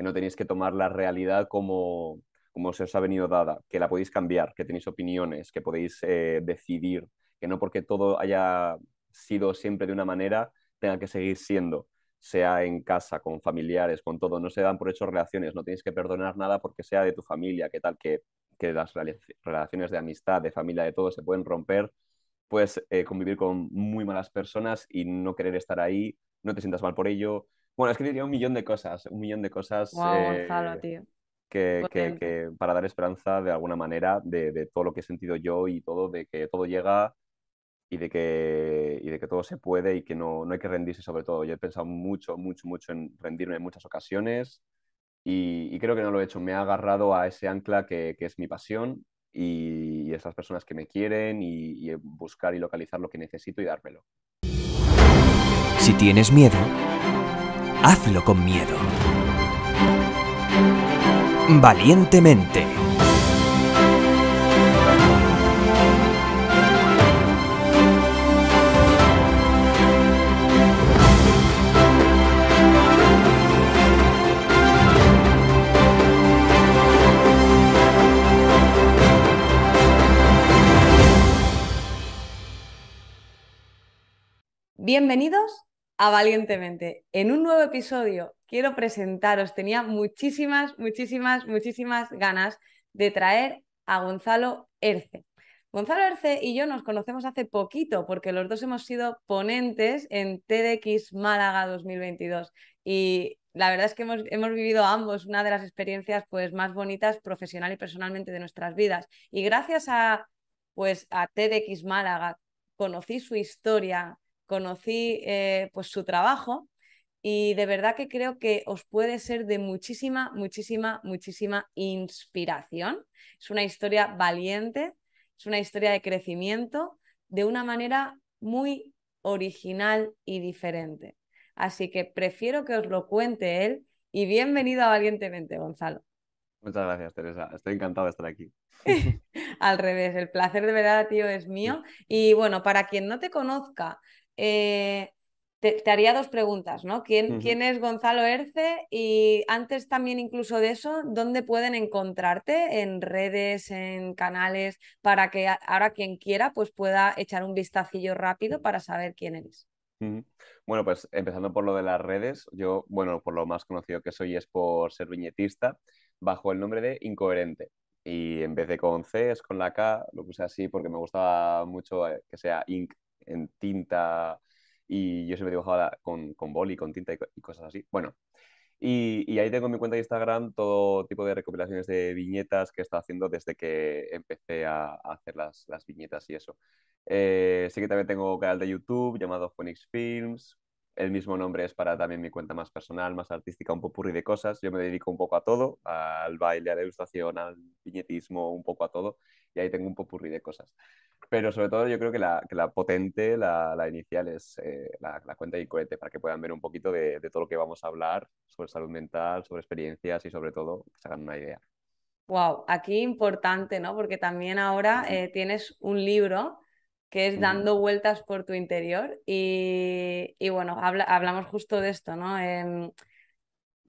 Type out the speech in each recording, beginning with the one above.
que no tenéis que tomar la realidad como, como se os ha venido dada, que la podéis cambiar, que tenéis opiniones, que podéis eh, decidir, que no porque todo haya sido siempre de una manera, tenga que seguir siendo, sea en casa, con familiares, con todo, no se dan por hechos relaciones, no tenéis que perdonar nada porque sea de tu familia, que tal, que, que las relaciones de amistad, de familia, de todo se pueden romper, puedes eh, convivir con muy malas personas y no querer estar ahí, no te sientas mal por ello, bueno, es que diría un millón de cosas, un millón de cosas. Gonzalo, eh, tío. Pues que, para dar esperanza de alguna manera de, todo lo que he sentido yo y todo, de que todo llega y de que, y de que todo se puede y que no, no hay que rendirse sobre todo. Yo he pensado mucho, mucho, mucho en rendirme en muchas ocasiones y, creo que no lo he hecho. Me ha agarrado a ese ancla que, es mi pasión y, y, esas personas que me quieren y, y buscar y localizar lo que necesito y dármelo. Si tienes miedo hazlo con miedo. Valientemente. Bienvenidos a Valientemente. En un nuevo episodio quiero presentaros, tenía muchísimas, muchísimas, muchísimas ganas de traer a Gonzalo Erce. Gonzalo Erce y yo nos conocemos hace poquito porque los dos hemos sido ponentes en TDX Málaga 2022 y la verdad es que hemos, vivido ambos una de las experiencias pues, más bonitas profesional y personalmente de nuestras vidas. Y gracias a, pues, a TDX Málaga conocí su historia, conocí eh, pues su trabajo y de verdad que creo que os puede ser de muchísima, muchísima, muchísima inspiración. Es una historia valiente, es una historia de crecimiento de una manera muy original y diferente. Así que prefiero que os lo cuente él y bienvenido a Valientemente, Gonzalo. Muchas gracias, Teresa. Estoy encantado de estar aquí. Al revés, el placer de verdad, tío, es mío. Y bueno, para quien no te conozca, eh, te, haría dos preguntas, ¿no? ¿Quién, ¿Quién, es Gonzalo Erce? Y antes también incluso de eso, ¿dónde pueden encontrarte? En redes, en canales, para que ahora quien quiera pues pueda echar un vistacillo rápido para saber quién eres. Bueno, pues empezando por lo de las redes, yo, bueno, por lo más conocido que soy es por ser viñetista, bajo el nombre de Incoherente. Y en vez de con C es con la K, lo puse así porque me gustaba mucho eh, que sea Inc en tinta y yo siempre dibujaba con, con boli, con tinta y, cosas así. Bueno, y, ahí tengo en mi cuenta de Instagram todo tipo de recopilaciones de viñetas que he haciendo desde que empecé a, hacer las, viñetas y eso. Eh, sí que también tengo canal de YouTube llamado Phoenix Films. El mismo nombre es para también mi cuenta más personal, más artística, un poco popurri de cosas. Yo me dedico un poco a todo, al baile, a la ilustración, al viñetismo, un poco a todo y ahí tengo un popurrí de cosas. Pero sobre todo yo creo que la, que la potente, la, la, inicial es eh, la, cuenta y cohete, para que puedan ver un poquito de, todo lo que vamos a hablar sobre salud mental, sobre experiencias y sobre todo que se hagan una idea. Wow, aquí importante, ¿no? Porque también ahora eh, tienes un libro que es dando vueltas por tu interior y, y bueno, hablamos justo de esto, ¿no? Em,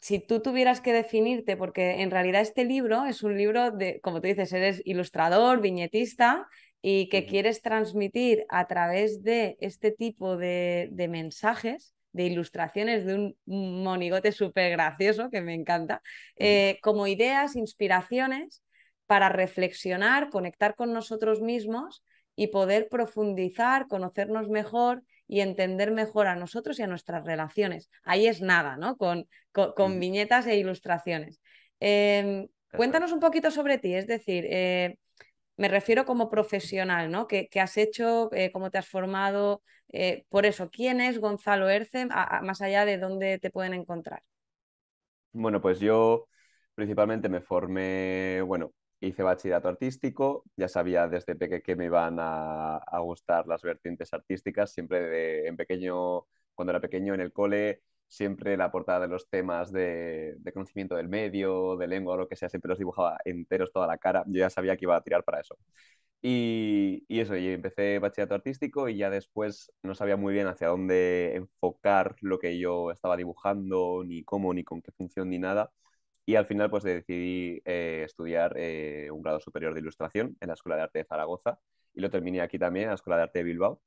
si tú tuvieras que definirte, porque en realidad este libro es un libro de, como tú dices, eres ilustrador, viñetista y que quieres transmitir a través de este tipo de, mensajes, de ilustraciones de un monigote súper gracioso que me encanta, eh, como ideas, inspiraciones para reflexionar, conectar con nosotros mismos y poder profundizar, conocernos mejor y entender mejor a nosotros y a nuestras relaciones. Ahí es nada, ¿no? Con, mm. viñetas e ilustraciones. Em, cuéntanos un poquito sobre ti, es decir, eh, me refiero como profesional, ¿no? ¿Qué, has hecho? Eh, ¿Cómo te has formado? Eh, por eso, ¿quién es Gonzalo Erce? más allá de dónde te pueden encontrar. Bueno, pues yo principalmente me formé, bueno, hice bachillerato artístico, ya sabía desde pequeño que me iban a, gustar las vertientes artísticas, siempre en pequeño, cuando era pequeño en el cole, siempre la portada de los temas de, conocimiento del medio, de lengua, o lo que sea, siempre los dibujaba enteros toda la cara, yo ya sabía que iba a tirar para eso. Y, y eso, y empecé bachillerato artístico y ya después no sabía muy bien hacia dónde enfocar lo que yo estaba dibujando, ni cómo, ni con qué función, ni nada y al final pues decidí eh, estudiar eh, un grado superior de ilustración en la Escuela de Arte de Zaragoza y lo terminé aquí también, en la Escuela de Arte de Bilbao.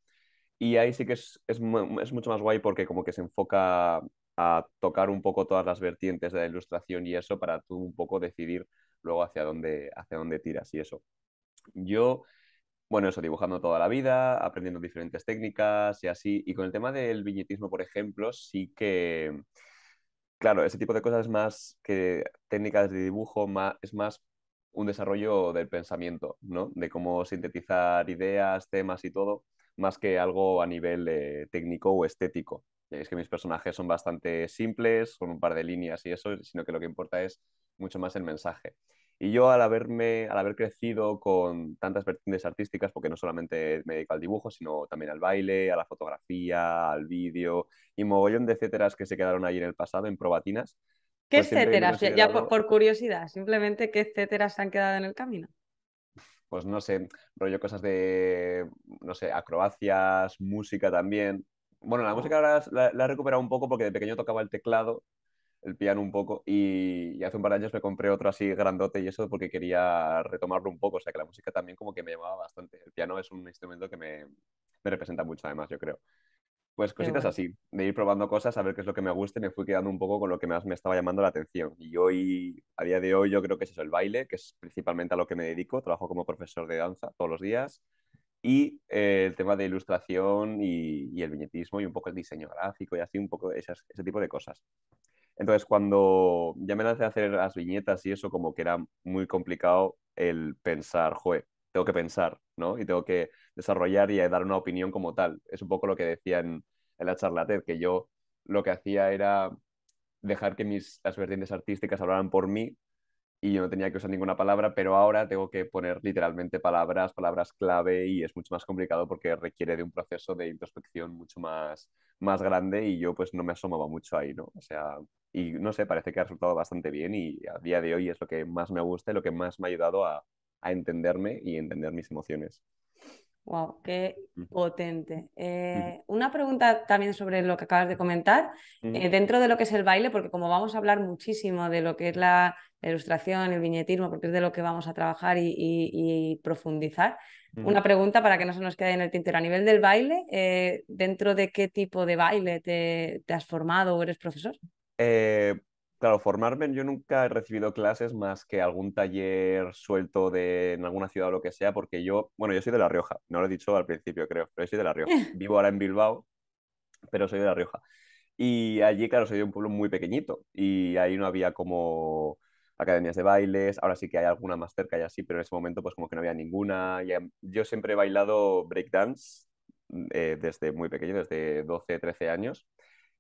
Y ahí sí que es, es, mucho más guay porque como que se enfoca a tocar un poco todas las vertientes de la ilustración y eso para tú un poco decidir luego hacia dónde, hacia dónde tiras y eso. Yo, bueno, eso, dibujando toda la vida, aprendiendo diferentes técnicas y así. Y con el tema del viñetismo, por ejemplo, sí que claro, ese tipo de cosas es más que técnicas de dibujo, es más un desarrollo del pensamiento, ¿no? De cómo sintetizar ideas, temas y todo, más que algo a nivel eh, técnico o estético. Eh, es que mis personajes son bastante simples, con un par de líneas y eso, sino que lo que importa es mucho más el mensaje. Y yo al haberme, al haber crecido con tantas vertientes artísticas, porque no solamente me dedico al dibujo, sino también al baile, a la fotografía, al vídeo y mogollón de etcéteras que se quedaron ahí en el pasado, en probatinas. ¿Qué pues etcéteras? Ya, por, curiosidad, simplemente qué etcéteras han quedado en el camino. Pues no sé, rollo cosas de, no sé, acrobacias, música también. Bueno, la ah. música ahora la, la he recuperado un poco porque de pequeño tocaba el teclado el piano un poco y, hace un par de años me compré otro así grandote y eso porque quería retomarlo un poco, o sea que la música también como que me llamaba bastante. El piano es un instrumento que me, representa mucho además, yo creo. Pues cositas así, de ir probando cosas, a ver qué es lo que me gusta y me fui quedando un poco con lo que más me estaba llamando la atención. Y hoy, a día de hoy, yo creo que es eso, el baile, que es principalmente a lo que me dedico, trabajo como profesor de danza todos los días, y eh, el tema de ilustración y, el viñetismo y un poco el diseño gráfico y así, un poco ese tipo de cosas. Entonces, cuando ya me lancé a hacer las viñetas y eso, como que era muy complicado el pensar, joder, tengo que pensar, ¿no? Y tengo que desarrollar y dar una opinión como tal. Es un poco lo que decía en, la charla TED, que yo lo que hacía era dejar que mis, las vertientes artísticas hablaran por mí y yo no tenía que usar ninguna palabra, pero ahora tengo que poner literalmente palabras, palabras clave y es mucho más complicado porque requiere de un proceso de introspección mucho más, más grande y yo pues no me asomaba mucho ahí, ¿no? O sea, y no sé, parece que ha resultado bastante bien y a día de hoy es lo que más me gusta y lo que más me ha ayudado a, entenderme y entender mis emociones. Wow, qué potente. Eh, una pregunta también sobre lo que acabas de comentar, eh, dentro de lo que es el baile, porque como vamos a hablar muchísimo de lo que es la, ilustración, el viñetismo, porque es de lo que vamos a trabajar y, profundizar, una pregunta para que no se nos quede en el tintero. A nivel del baile, eh, ¿dentro de qué tipo de baile te has formado o eres profesor? Eh, claro, formarme, yo nunca he recibido clases más que algún taller suelto de, en alguna ciudad o lo que sea, porque yo, bueno, yo soy de La Rioja, no lo he dicho al principio, creo, pero soy de La Rioja. Vivo ahora en Bilbao, pero soy de La Rioja. Y allí, claro, soy de un pueblo muy pequeñito y ahí no había como academias de bailes, ahora sí que hay alguna más cerca y así, pero en ese momento pues como que no había ninguna. Em, yo siempre he bailado breakdance mm, eh, desde muy pequeño, desde 12, 13 años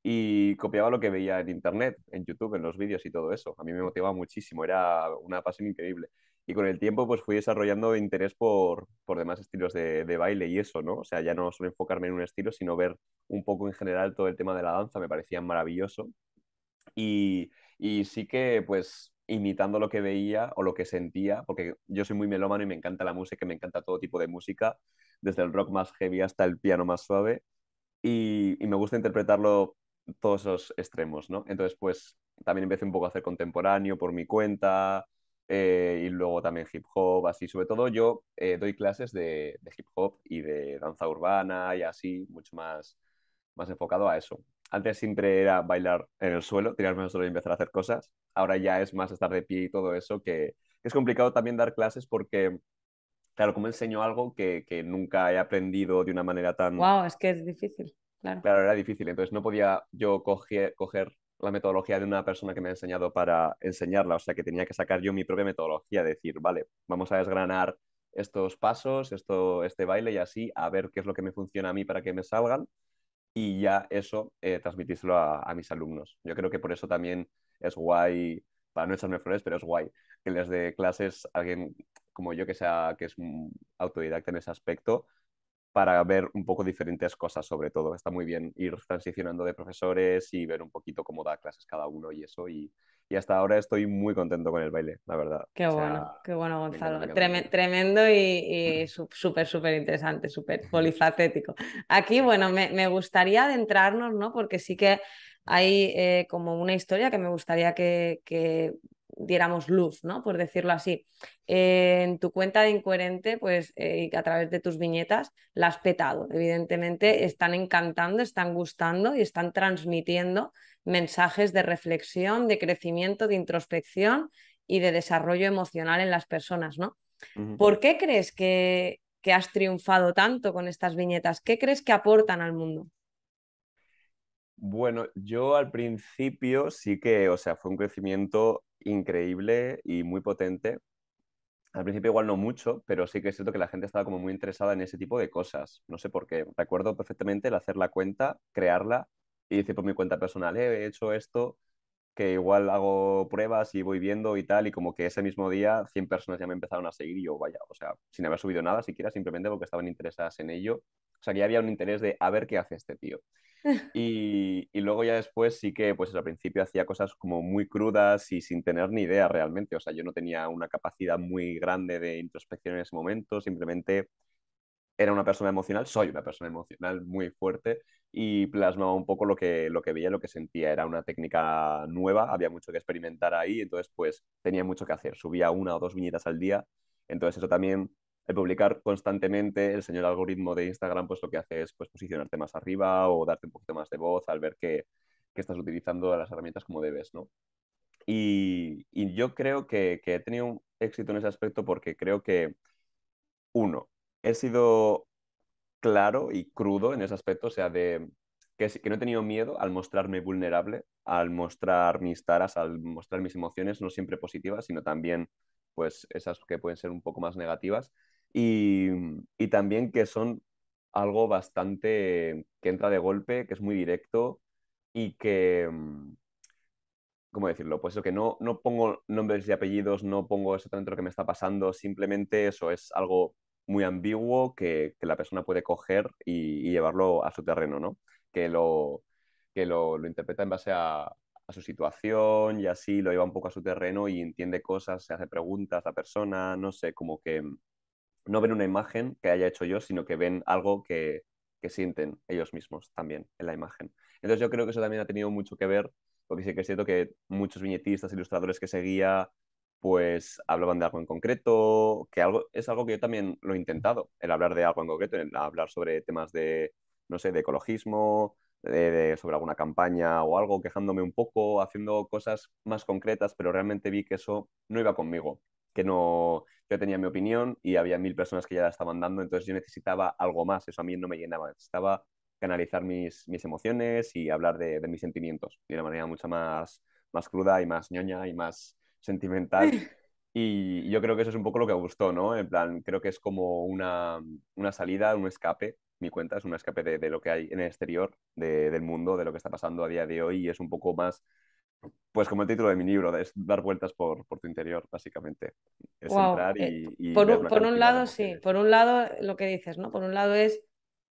y copiaba lo que veía en internet, en YouTube, en los vídeos y todo eso. A mí me motivaba muchísimo, era una pasión increíble. Y con el tiempo pues fui desarrollando interés por, demás estilos de, baile y eso, ¿no? O sea, ya no solo enfocarme en un estilo, sino ver un poco en general todo el tema de la danza, me parecía maravilloso. Y, sí que pues imitando lo que veía o lo que sentía, porque yo soy muy melómano y me encanta la música, me encanta todo tipo de música, desde el rock más heavy hasta el piano más suave. Y, y, me gusta interpretarlo todos esos extremos, ¿no? Entonces, pues también empecé un poco a hacer contemporáneo por mi cuenta eh, y luego también hip hop, así. Sobre todo yo eh, doy clases de, hip hop y de danza urbana y así, mucho más, más enfocado a eso. Antes siempre era bailar en el suelo, tirarme al suelo y empezar a hacer cosas. Ahora ya es más estar de pie y todo eso, que es complicado también dar clases porque claro, como enseño algo que, que, nunca he aprendido de una manera tan... Wow, es que es difícil claro. era difícil, entonces no podía yo coger, la metodología de una persona que me ha enseñado para enseñarla, o sea que tenía que sacar yo mi propia metodología, decir, vale, vamos a desgranar estos pasos, esto, este baile y así, a ver qué es lo que me funciona a mí para que me salgan y ya eso eh, transmitírselo a, mis alumnos. Yo creo que por eso también es guay, para no echarme flores, pero es guay que les dé clases alguien como yo que, sea, que es autodidacta en ese aspecto para ver un poco diferentes cosas sobre todo. Está muy bien ir transicionando de profesores y ver un poquito cómo da clases cada uno y eso. Y, hasta ahora estoy muy contento con el baile, la verdad. Qué bueno, qué bueno, Gonzalo. tremendo y, súper, súper interesante, súper polifacético. Aquí, bueno, me, gustaría adentrarnos, ¿no? Porque sí que hay eh, como una historia que me gustaría que, que diéramos luz, ¿no? Por decirlo así. Eh, en tu cuenta de Incoherente, pues eh, a través de tus viñetas, la has petado. Evidentemente están encantando, están gustando y están transmitiendo mensajes de reflexión, de crecimiento, de introspección y de desarrollo emocional en las personas, ¿no? ¿Por qué crees que, que has triunfado tanto con estas viñetas? ¿Qué crees que aportan al mundo? Bueno, yo al principio sí que, o sea, fue un crecimiento increíble y muy potente. Al principio igual no mucho, pero sí que es cierto que la gente estaba como muy interesada en ese tipo de cosas. No sé por qué. Recuerdo perfectamente el hacer la cuenta, crearla y decir por mi cuenta personal, eh, he hecho esto, que igual hago pruebas y voy viendo y tal, y como que ese mismo día 100 personas ya me empezaron a seguir y yo, vaya, o sea, sin haber subido nada siquiera, simplemente porque estaban interesadas en ello. O sea, que ya había un interés de a ver qué hace este tío. Y, luego ya después sí que, pues al principio hacía cosas como muy crudas y sin tener ni idea realmente. O sea, yo no tenía una capacidad muy grande de introspección en ese momento, simplemente era una persona emocional, soy una persona emocional muy fuerte y plasmaba un poco lo que, lo que veía, lo que sentía. Era una técnica nueva, había mucho que experimentar ahí, entonces pues tenía mucho que hacer. Subía una o dos viñetas al día, entonces eso también al publicar constantemente, el señor algoritmo de Instagram, pues lo que hace es pues, posicionarte más arriba o darte un poquito más de voz al ver que, estás utilizando las herramientas como debes, ¿no? Y, yo creo que, que, he tenido un éxito en ese aspecto porque creo que, uno, he sido claro y crudo en ese aspecto, o sea, de que, que no he tenido miedo al mostrarme vulnerable, al mostrar mis taras, al mostrar mis emociones, no siempre positivas, sino también pues esas que pueden ser un poco más negativas, y, también que son algo bastante que entra de golpe, que es muy directo y que, mm, ¿cómo decirlo? Pues eso, que no, no pongo nombres y apellidos, no pongo exactamente lo que me está pasando, simplemente eso es algo muy ambiguo que, la persona puede coger y, llevarlo a su terreno, ¿no? Que lo, que lo, interpreta en base a, a, su situación y así lo lleva un poco a su terreno y entiende cosas, se hace preguntas a la persona, no sé, como que mm, no ven una imagen que haya hecho yo, sino que ven algo que, sienten ellos mismos también en la imagen. Entonces yo creo que eso también ha tenido mucho que ver, porque sí que es cierto que muchos viñetistas, ilustradores que seguía, pues hablaban de algo en concreto, que algo, es algo que yo también lo he intentado, el hablar de algo en concreto, el hablar sobre temas de, no sé, de ecologismo, sobre alguna campaña o algo, quejándome un poco, haciendo cosas más concretas, pero realmente vi que eso no iba conmigo, que no, yo tenía mi opinión y había mil personas que ya la estaban dando, entonces yo necesitaba algo más, eso a mí no me llenaba, necesitaba canalizar mis, mis emociones y hablar de, mis sentimientos de una manera mucho más, más cruda y más ñoña y más sentimental. Y yo creo que eso es un poco lo que gustó, ¿no? En plan, creo que es como una, salida, un escape, mi cuenta, es un escape de, lo que hay en el exterior del mundo, de lo que está pasando a día de hoy y es un poco más pues como el título de mi libro, es dar vueltas por, tu interior, básicamente. Es entrar eh, y... por, un, lado, sí, por un lado lo que dices, ¿no? Por un lado es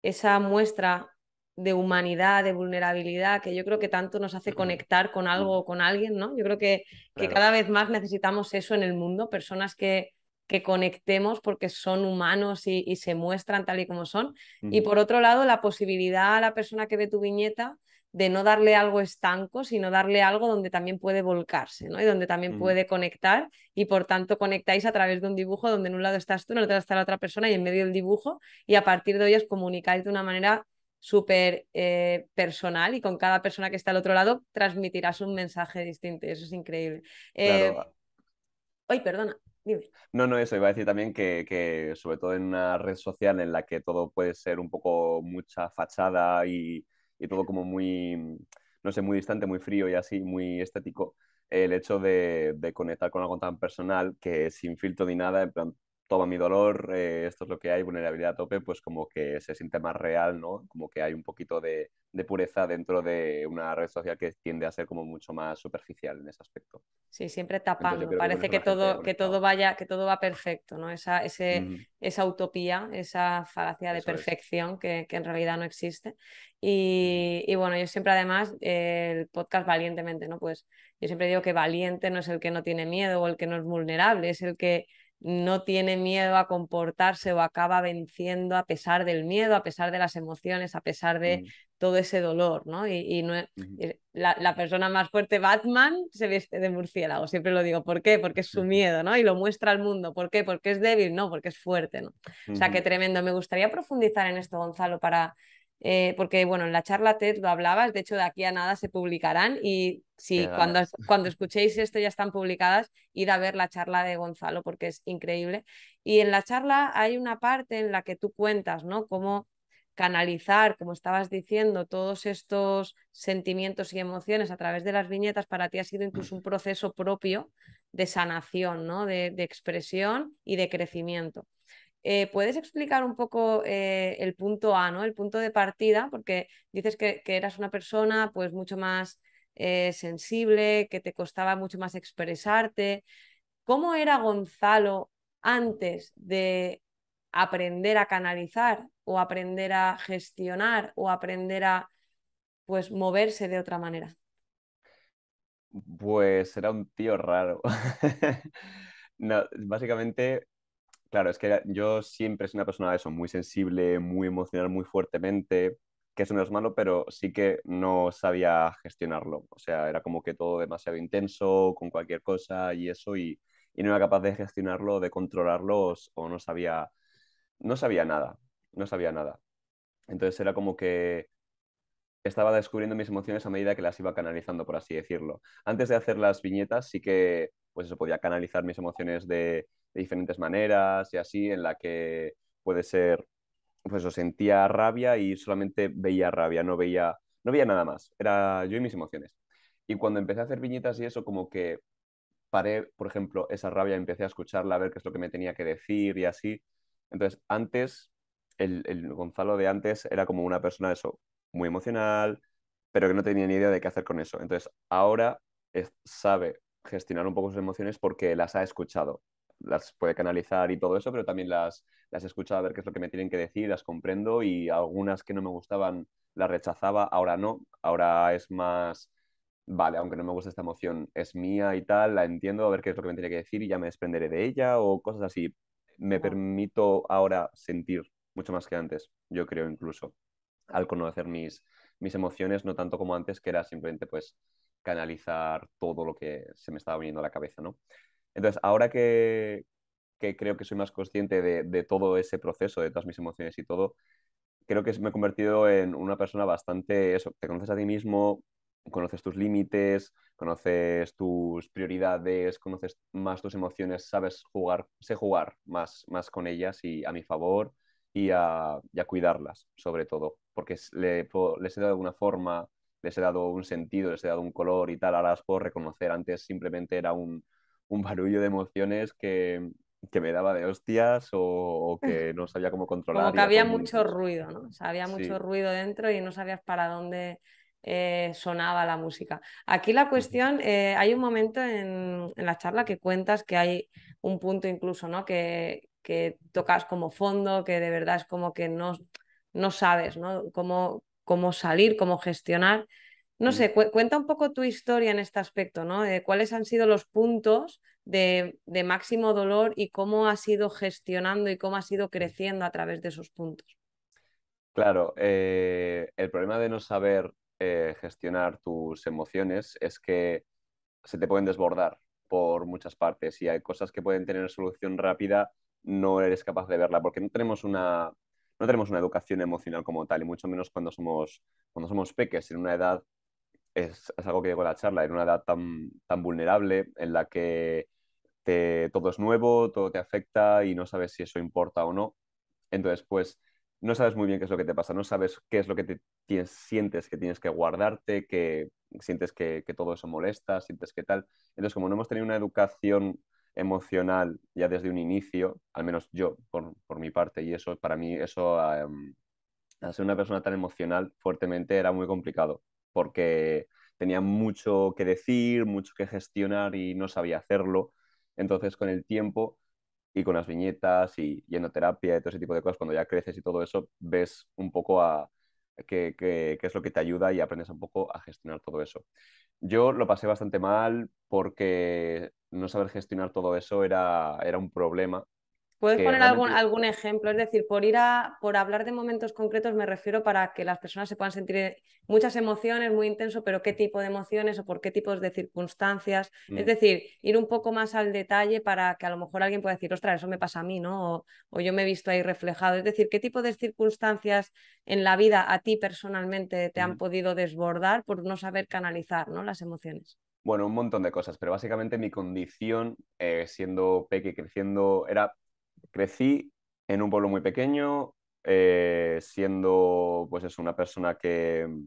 esa muestra de humanidad, de vulnerabilidad, que yo creo que tanto nos hace conectar con algo o con alguien, ¿no? Yo creo que, que cada vez más necesitamos eso en el mundo, personas que, que conectemos porque son humanos y, se muestran tal y como son. Y por otro lado, la posibilidad a la persona que ve tu viñeta de no darle algo estanco, sino darle algo donde también puede volcarse, ¿no? Y donde también mm. puede conectar y por tanto conectáis a través de un dibujo donde en un lado estás tú, en el otro está la otra persona y en medio del dibujo y a partir de hoy os comunicáis de una manera súper eh, personal y con cada persona que está al otro lado transmitirás un mensaje distinto y eso es increíble. hoy eh, ah perdona. No, no, eso iba a decir también que, que sobre todo en una red social en la que todo puede ser un poco mucha fachada y, y todo como muy, mm, no sé, muy distante, muy frío y así, muy estético, el hecho de, conectar con algo tan personal que sin filtro ni nada, en plan, toma mi dolor, eh, esto es lo que hay, vulnerabilidad a tope, pues como que se siente más real, ¿no? Como que hay un poquito de, pureza dentro de una red social que tiende a ser como mucho más superficial en ese aspecto. Sí, siempre tapando, parece que, todo, que todo vaya, que todo va perfecto, ¿no? Esa, ese, esa utopía, esa falacia de perfección que, en realidad no existe. Y, bueno, yo siempre además, eh, el podcast valientemente, ¿no? Pues yo siempre digo que valiente no es el que no tiene miedo o el que no es vulnerable, es el que no tiene miedo a comportarse o acaba venciendo a pesar del miedo, a pesar de las emociones, a pesar de mm. todo ese dolor, ¿no? Y, no, eh, la, persona más fuerte, Batman, se viste de murciélago, siempre lo digo, ¿por qué? Porque es su miedo, ¿no? Y lo muestra al mundo, ¿por qué? Porque es débil, no, porque es fuerte, ¿no? O sea, qué tremendo. Me gustaría profundizar en esto, Gonzalo, para eh, porque bueno, en la charla TED lo hablabas, de hecho de aquí a nada se publicarán y si cuando, escuchéis esto ya están publicadas, id a ver la charla de Gonzalo porque es increíble. Y en la charla hay una parte en la que tú cuentas, ¿no? Cómo canalizar, como estabas diciendo, todos estos sentimientos y emociones a través de las viñetas para ti ha sido incluso un proceso propio de sanación, ¿no? de expresión y de crecimiento. Eh, ¿Puedes explicar un poco eh, el punto A, ¿no? el punto de partida? Porque dices que, eras una persona pues, mucho más eh, sensible, que te costaba mucho más expresarte. ¿Cómo era Gonzalo antes de aprender a canalizar o aprender a gestionar o aprender a pues, moverse de otra manera? Pues era un tío raro. no, básicamente Claro, es que yo siempre soy una persona de eso, muy sensible, muy emocional, muy fuertemente, que eso no es malo, pero sí que no sabía gestionarlo. O sea, era como que todo demasiado intenso, con cualquier cosa y eso, y, no era capaz de gestionarlo, de controlarlo, o no sabía, no sabía nada, no sabía nada. Entonces era como que estaba descubriendo mis emociones a medida que las iba canalizando, por así decirlo. Antes de hacer las viñetas sí que, pues se podía canalizar mis emociones de diferentes maneras y así, en la que puede ser, pues o sentía rabia y solamente veía rabia, no veía, no veía nada más, era yo y mis emociones. Y cuando empecé a hacer viñetas y eso, como que paré, por ejemplo, esa rabia, empecé a escucharla, a ver qué es lo que me tenía que decir y así. Entonces, antes, el, el Gonzalo de antes era como una persona, eso, muy emocional, pero que no tenía ni idea de qué hacer con eso. Entonces, ahora sabe gestionar un poco sus emociones porque las ha escuchado las puede canalizar y todo eso, pero también las, las escuchaba a ver qué es lo que me tienen que decir, las comprendo y algunas que no me gustaban las rechazaba, ahora no, ahora es más, vale, aunque no me guste esta emoción, es mía y tal, la entiendo, a ver qué es lo que me tiene que decir y ya me desprenderé de ella o cosas así. Me permito ahora sentir mucho más que antes, yo creo incluso, al conocer mis, mis emociones, no tanto como antes, que era simplemente pues canalizar todo lo que se me estaba viniendo a la cabeza, ¿no? Entonces, ahora que, creo que soy más consciente de, todo ese proceso, de todas mis emociones y todo, creo que me he convertido en una persona bastante, eso, te conoces a ti mismo, conoces tus límites, conoces tus prioridades, conoces más tus emociones, sabes jugar, sé jugar más, más con ellas y a mi favor y a, cuidarlas, sobre todo, porque les he dado alguna forma, les he dado un sentido, les he dado un color y tal, ahora las puedo reconocer, antes simplemente era un un barullo de emociones que, me daba de hostias o, que no sabía cómo controlar. Como que había mucho ruido, ¿no? había mucho ruido dentro y no sabías para dónde eh, sonaba la música. Aquí la cuestión, eh, hay un momento en, la charla que cuentas que hay un punto incluso, ¿no? Que, que tocas como fondo, que de verdad es como que no, sabes, ¿no? Cómo, cómo salir, cómo gestionar. No mm. sé, cuenta un poco tu historia en este aspecto, ¿no? ¿Cuáles han sido los puntos de, máximo dolor y cómo has ido gestionando y cómo has ido creciendo a través de esos puntos? Claro, eh, el problema de no saber eh, gestionar tus emociones es que se te pueden desbordar por muchas partes y hay cosas que pueden tener solución rápida, no eres capaz de verla porque no tenemos una, no tenemos una educación emocional como tal y mucho menos cuando somos, cuando somos peques, en una edad es, algo que llegó a la charla, en una edad tan, vulnerable en la que todo es nuevo, todo te afecta y no sabes si eso importa o no. Entonces, pues no sabes muy bien qué es lo que te pasa, no sabes qué es lo que te sientes que tienes que guardarte, que sientes que, todo eso molesta, sientes que tal. Entonces, como no hemos tenido una educación emocional ya desde un inicio, al menos yo por, mi parte, y eso para mí, eso, em, ser una persona tan emocional fuertemente era muy complicado porque tenía mucho que decir, mucho que gestionar y no sabía hacerlo. Entonces, con el tiempo y con las viñetas y yendo terapia y todo ese tipo de cosas, cuando ya creces y todo eso, ves un poco a qué, es lo que te ayuda y aprendes un poco a gestionar todo eso. Yo lo pasé bastante mal porque no saber gestionar todo eso era un problema ¿Puedes poner algún, algún ejemplo? Es decir, por ir a, por hablar de momentos concretos me refiero para que las personas se puedan sentir muchas emociones, muy intenso, pero qué tipo de emociones o por qué tipos de circunstancias. Es mm. decir, ir un poco más al detalle para que a lo mejor alguien pueda decir, ostras, eso me pasa a mí, ¿no? O, yo me he visto ahí reflejado. Es decir, qué tipo de circunstancias en la vida a ti personalmente te han mm. podido desbordar por no saber canalizar ¿no? las emociones. Bueno, un montón de cosas, pero básicamente mi condición, eh, siendo peque, creciendo, era crecí en un pueblo muy pequeño, eh, siendo pues es una persona que mm,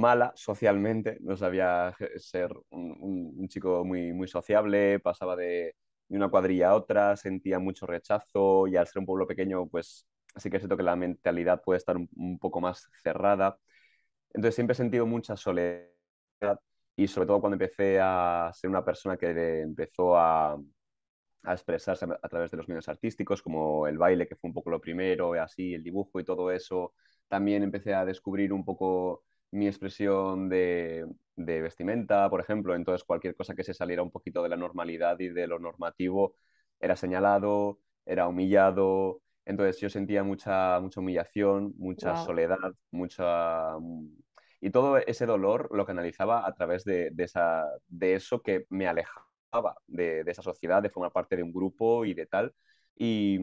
mala socialmente, no sabía ser un, chico muy, muy sociable, pasaba de, una cuadrilla a otra, sentía mucho rechazo y al ser un pueblo pequeño, pues sí que siento que la mentalidad puede estar un poco más cerrada. Entonces siempre he sentido mucha soledad y sobre todo cuando empecé a ser una persona que empezó a, a expresarse a, través de los medios artísticos, como el baile, que fue un poco lo primero, así, el dibujo y todo eso. También empecé a descubrir un poco mi expresión de, vestimenta, por ejemplo. Entonces, cualquier cosa que se saliera un poquito de la normalidad y de lo normativo era señalado, era humillado. Entonces, yo sentía mucha, mucha humillación, mucha soledad, mucha... Mm, y todo ese dolor lo canalizaba a través de, de, esa, de eso que me aleja de, esa sociedad, de formar parte de un grupo y de tal. Y,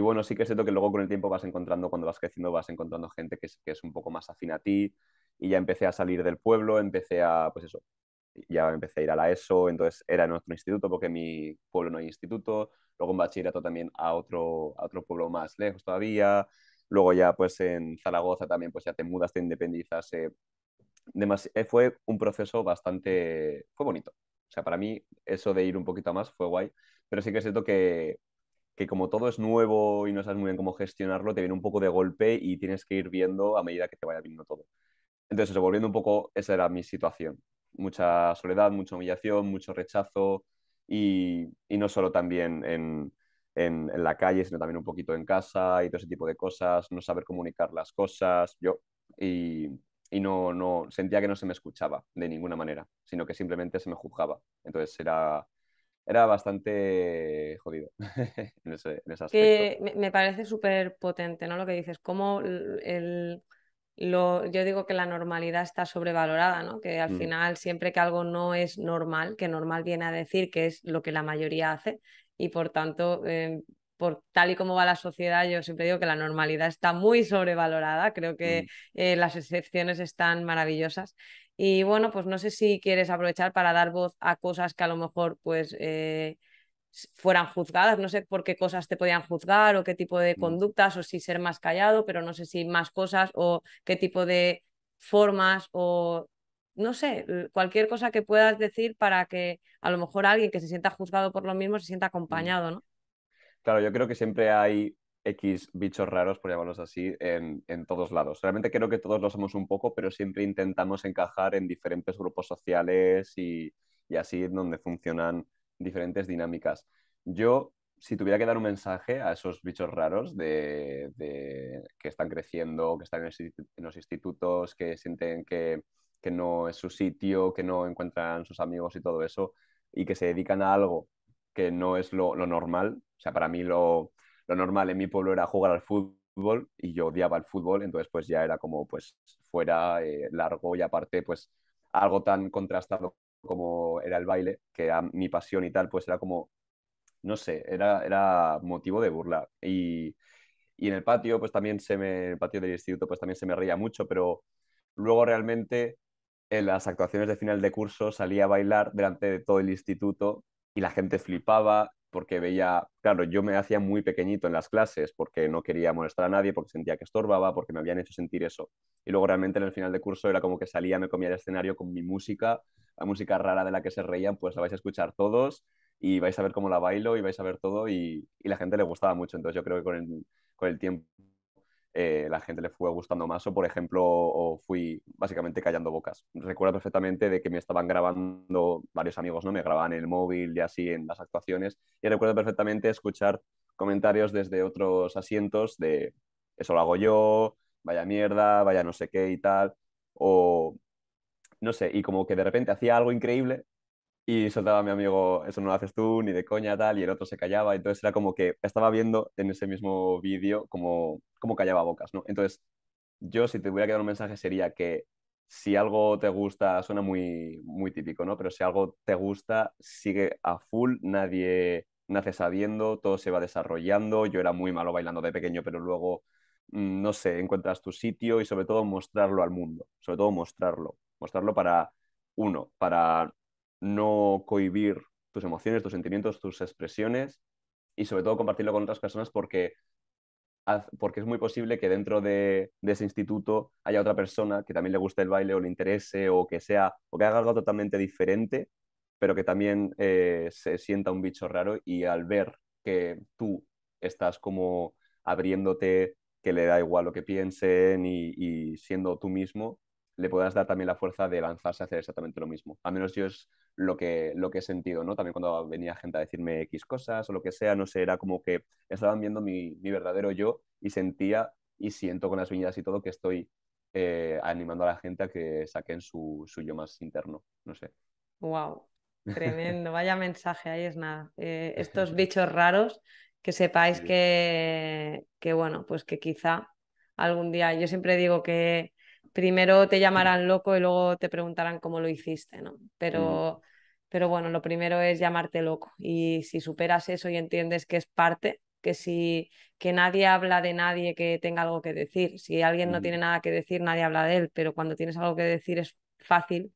bueno, sí que es cierto que luego con el tiempo vas encontrando, cuando vas creciendo, vas encontrando gente que es, un poco más afín a ti. Y ya empecé a salir del pueblo, empecé a, pues eso, ya empecé a ir a la ESO, entonces era en otro instituto porque en mi pueblo no hay instituto. Luego en bachillerato también a otro, otro pueblo más lejos todavía. Luego ya pues en Zaragoza también pues ya te mudas, te independizas. Eh. eh fue un proceso bastante, fue bonito, o sea, para mí eso de ir un poquito más fue guay, pero sí que es cierto que, que como todo es nuevo y no sabes muy bien cómo gestionarlo, te viene un poco de golpe y tienes que ir viendo a medida que te vaya viendo todo. Entonces, volviendo un poco, esa era mi situación. Mucha soledad, mucha humillación, mucho rechazo y, y no solo también en, en, en, la calle, sino también un poquito en casa y todo ese tipo de cosas, no saber comunicar las cosas. Yo, y, y no, no sentía que no se me escuchaba de ninguna manera, sino que simplemente se me juzgaba. Entonces era, era bastante jodido en, ese, aspecto. Que me parece súper potente ¿no? lo que dices, como el, lo, yo digo que la normalidad está sobrevalorada, ¿no? que al mm. final siempre que algo no es normal, que normal viene a decir que es lo que la mayoría hace, y por tanto em, por tal y como va la sociedad, yo siempre digo que la normalidad está muy sobrevalorada, creo que mm. eh, las excepciones están maravillosas. Y bueno, pues no sé si quieres aprovechar para dar voz a cosas que a lo mejor pues eh, fueran juzgadas, no sé por qué cosas te podían juzgar o qué tipo de mm. conductas o si ser más callado, pero no sé si más cosas o qué tipo de formas o no sé, cualquier cosa que puedas decir para que a lo mejor alguien que se sienta juzgado por lo mismo se sienta mm. acompañado, ¿no? Claro, yo creo que siempre hay X bichos raros, por llamarlos así, en, todos lados. Realmente creo que todos lo somos un poco, pero siempre intentamos encajar en diferentes grupos sociales y, así donde funcionan diferentes dinámicas. Yo, si tuviera que dar un mensaje a esos bichos raros de, que están creciendo, que están en los institutos, que sienten que no es su sitio, que no encuentran sus amigos y todo eso, y que se dedican a algo no es lo, normal. O sea, para mí lo, normal en mi pueblo era jugar al fútbol y yo odiaba el fútbol, entonces pues ya era como pues fuera, eh, largo y aparte pues algo tan contrastado como era el baile, que a mi pasión y tal, pues era como, no sé, era, era motivo de burla. Y, y en el patio, pues también se me, en el patio del instituto, pues también se me reía mucho, pero luego realmente en las actuaciones de final de curso salía a bailar delante de todo el instituto y la gente flipaba porque veía, claro, yo me hacía muy pequeñito en las clases porque no quería molestar a nadie, porque sentía que estorbaba, porque me habían hecho sentir eso. Y luego realmente en el final de curso era como que salía, me comía el escenario con mi música, la música rara de la que se reían, pues la vais a escuchar todos y vais a ver cómo la bailo y vais a ver todo y, y la gente le gustaba mucho. Entonces yo creo que con el tiempo eh, la gente le fue gustando más o, por ejemplo, fui básicamente callando bocas. Recuerdo perfectamente de que me estaban grabando varios amigos, ¿no? Me grababan en el móvil y así en las actuaciones y recuerdo perfectamente escuchar comentarios desde otros asientos de eso lo hago yo, vaya mierda, vaya no sé qué y tal, o no sé, y como que de repente hacía algo increíble y soltaba a mi amigo, eso no lo haces tú, ni de coña, tal, y el otro se callaba, entonces era como que estaba viendo en ese mismo vídeo como, como callaba bocas, ¿no? Entonces, yo si te hubiera quedado un mensaje sería que si algo te gusta, suena muy, muy típico, ¿no? Pero si algo te gusta, sigue a full, nadie nace sabiendo, todo se va desarrollando, yo era muy malo bailando de pequeño, pero luego, mm, no sé, encuentras tu sitio y sobre todo mostrarlo al mundo, sobre todo mostrarlo, mostrarlo para uno, para no cohibir tus emociones, tus sentimientos, tus expresiones y sobre todo compartirlo con otras personas porque, porque es muy posible que dentro de, ese instituto haya otra persona que también le guste el baile o le interese o que sea o que haga algo totalmente diferente pero que también eh, se sienta un bicho raro y al ver que tú estás como abriéndote, que le da igual lo que piensen y, y siendo tú mismo, le puedas dar también la fuerza de lanzarse a hacer exactamente lo mismo. Al menos yo es lo que, lo que he sentido, ¿no? También cuando venía gente a decirme X cosas o lo que sea, no sé, era como que estaban viendo mi, verdadero yo y sentía y siento con las viñedas y todo que estoy eh, animando a la gente a que saquen su, yo más interno, no sé. Wow, tremendo, vaya mensaje, ahí es nada. Eh, estos bichos raros, que sepáis que, que, bueno, pues que quizá algún día, yo siempre digo que primero te llamarán loco y luego te preguntarán cómo lo hiciste, ¿no? Mm. Pero pero bueno, lo primero es llamarte loco y si superas eso y entiendes que es parte, que si que nadie habla de nadie que tenga algo que decir, si alguien no tiene nada que decir, nadie habla de él, pero cuando tienes algo que decir es fácil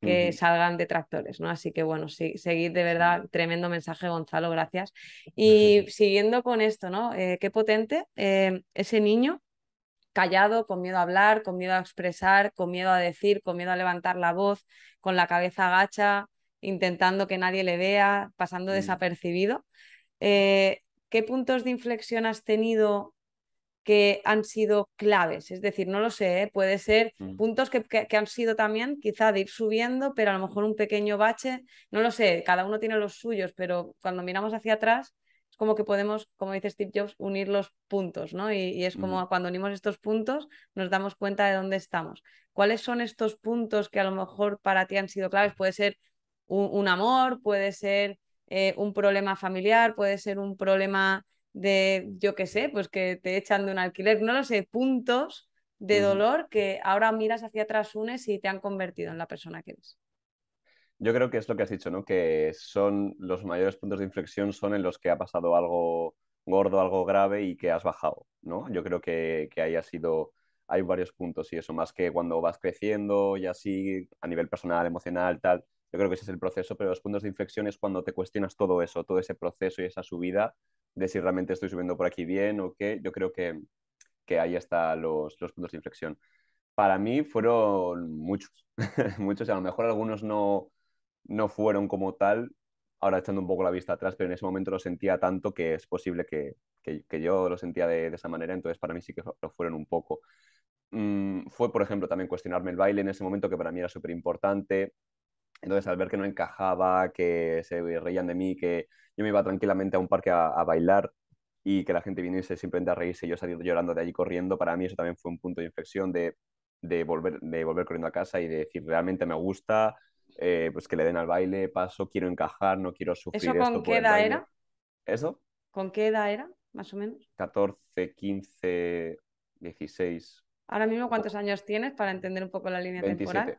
que salgan detractores, ¿no? Así que bueno, sí, seguid de verdad, tremendo mensaje, Gonzalo, gracias. Y siguiendo con esto, ¿no? Eh, qué potente eh, ese niño callado, con miedo a hablar, con miedo a expresar, con miedo a decir, con miedo a levantar la voz, con la cabeza agacha, intentando que nadie le vea, pasando mm. desapercibido. Eh, ¿Qué puntos de inflexión has tenido que han sido claves? Es decir, no lo sé, ¿eh? puede ser mm. puntos que, han sido también quizá de ir subiendo, pero a lo mejor un pequeño bache, no lo sé, cada uno tiene los suyos, pero cuando miramos hacia atrás es como que podemos, como dice Steve Jobs, unir los puntos, ¿no? Y, es mm. como cuando unimos estos puntos nos damos cuenta de dónde estamos. ¿Cuáles son estos puntos que a lo mejor para ti han sido claves? Puede ser un, amor, puede ser eh, un problema familiar, puede ser un problema de, yo qué sé, pues que te echan de un alquiler, no lo sé, puntos de dolor que ahora miras hacia atrás, unes y te han convertido en la persona que eres. Yo creo que es lo que has dicho, ¿no? Que son los mayores puntos de inflexión son en los que ha pasado algo gordo, algo grave y que has bajado, ¿no? Yo creo que, que sido, hay varios puntos y eso, más que cuando vas creciendo y así, a nivel personal, emocional, tal, yo creo que ese es el proceso, pero los puntos de inflexión es cuando te cuestionas todo eso, todo ese proceso y esa subida de si realmente estoy subiendo por aquí bien o qué. Yo creo que, que ahí están los, los puntos de inflexión. Para mí fueron muchos, muchos, y a lo mejor algunos no, no fueron como tal, ahora echando un poco la vista atrás, pero en ese momento lo sentía tanto que es posible que, que, yo lo sentía de, esa manera, entonces para mí sí que lo fueron un poco. Mm, fue, por ejemplo, también cuestionarme el baile en ese momento, que para mí era súper importante, entonces, al ver que no encajaba, que se reían de mí, que yo me iba tranquilamente a un parque a, bailar y que la gente viniese simplemente a reírse y yo salir llorando de allí corriendo, para mí eso también fue un punto de inflexión de, de volver, de volver corriendo a casa y de decir, realmente me gusta, eh, pues que le den al baile, paso, quiero encajar, no quiero sufrir. ¿Eso con qué edad era? ¿Eso? ¿Con qué edad era, más o menos? 14, 15, 16. Ahora mismo, ¿cuántos años tienes para entender un poco la línea temporal?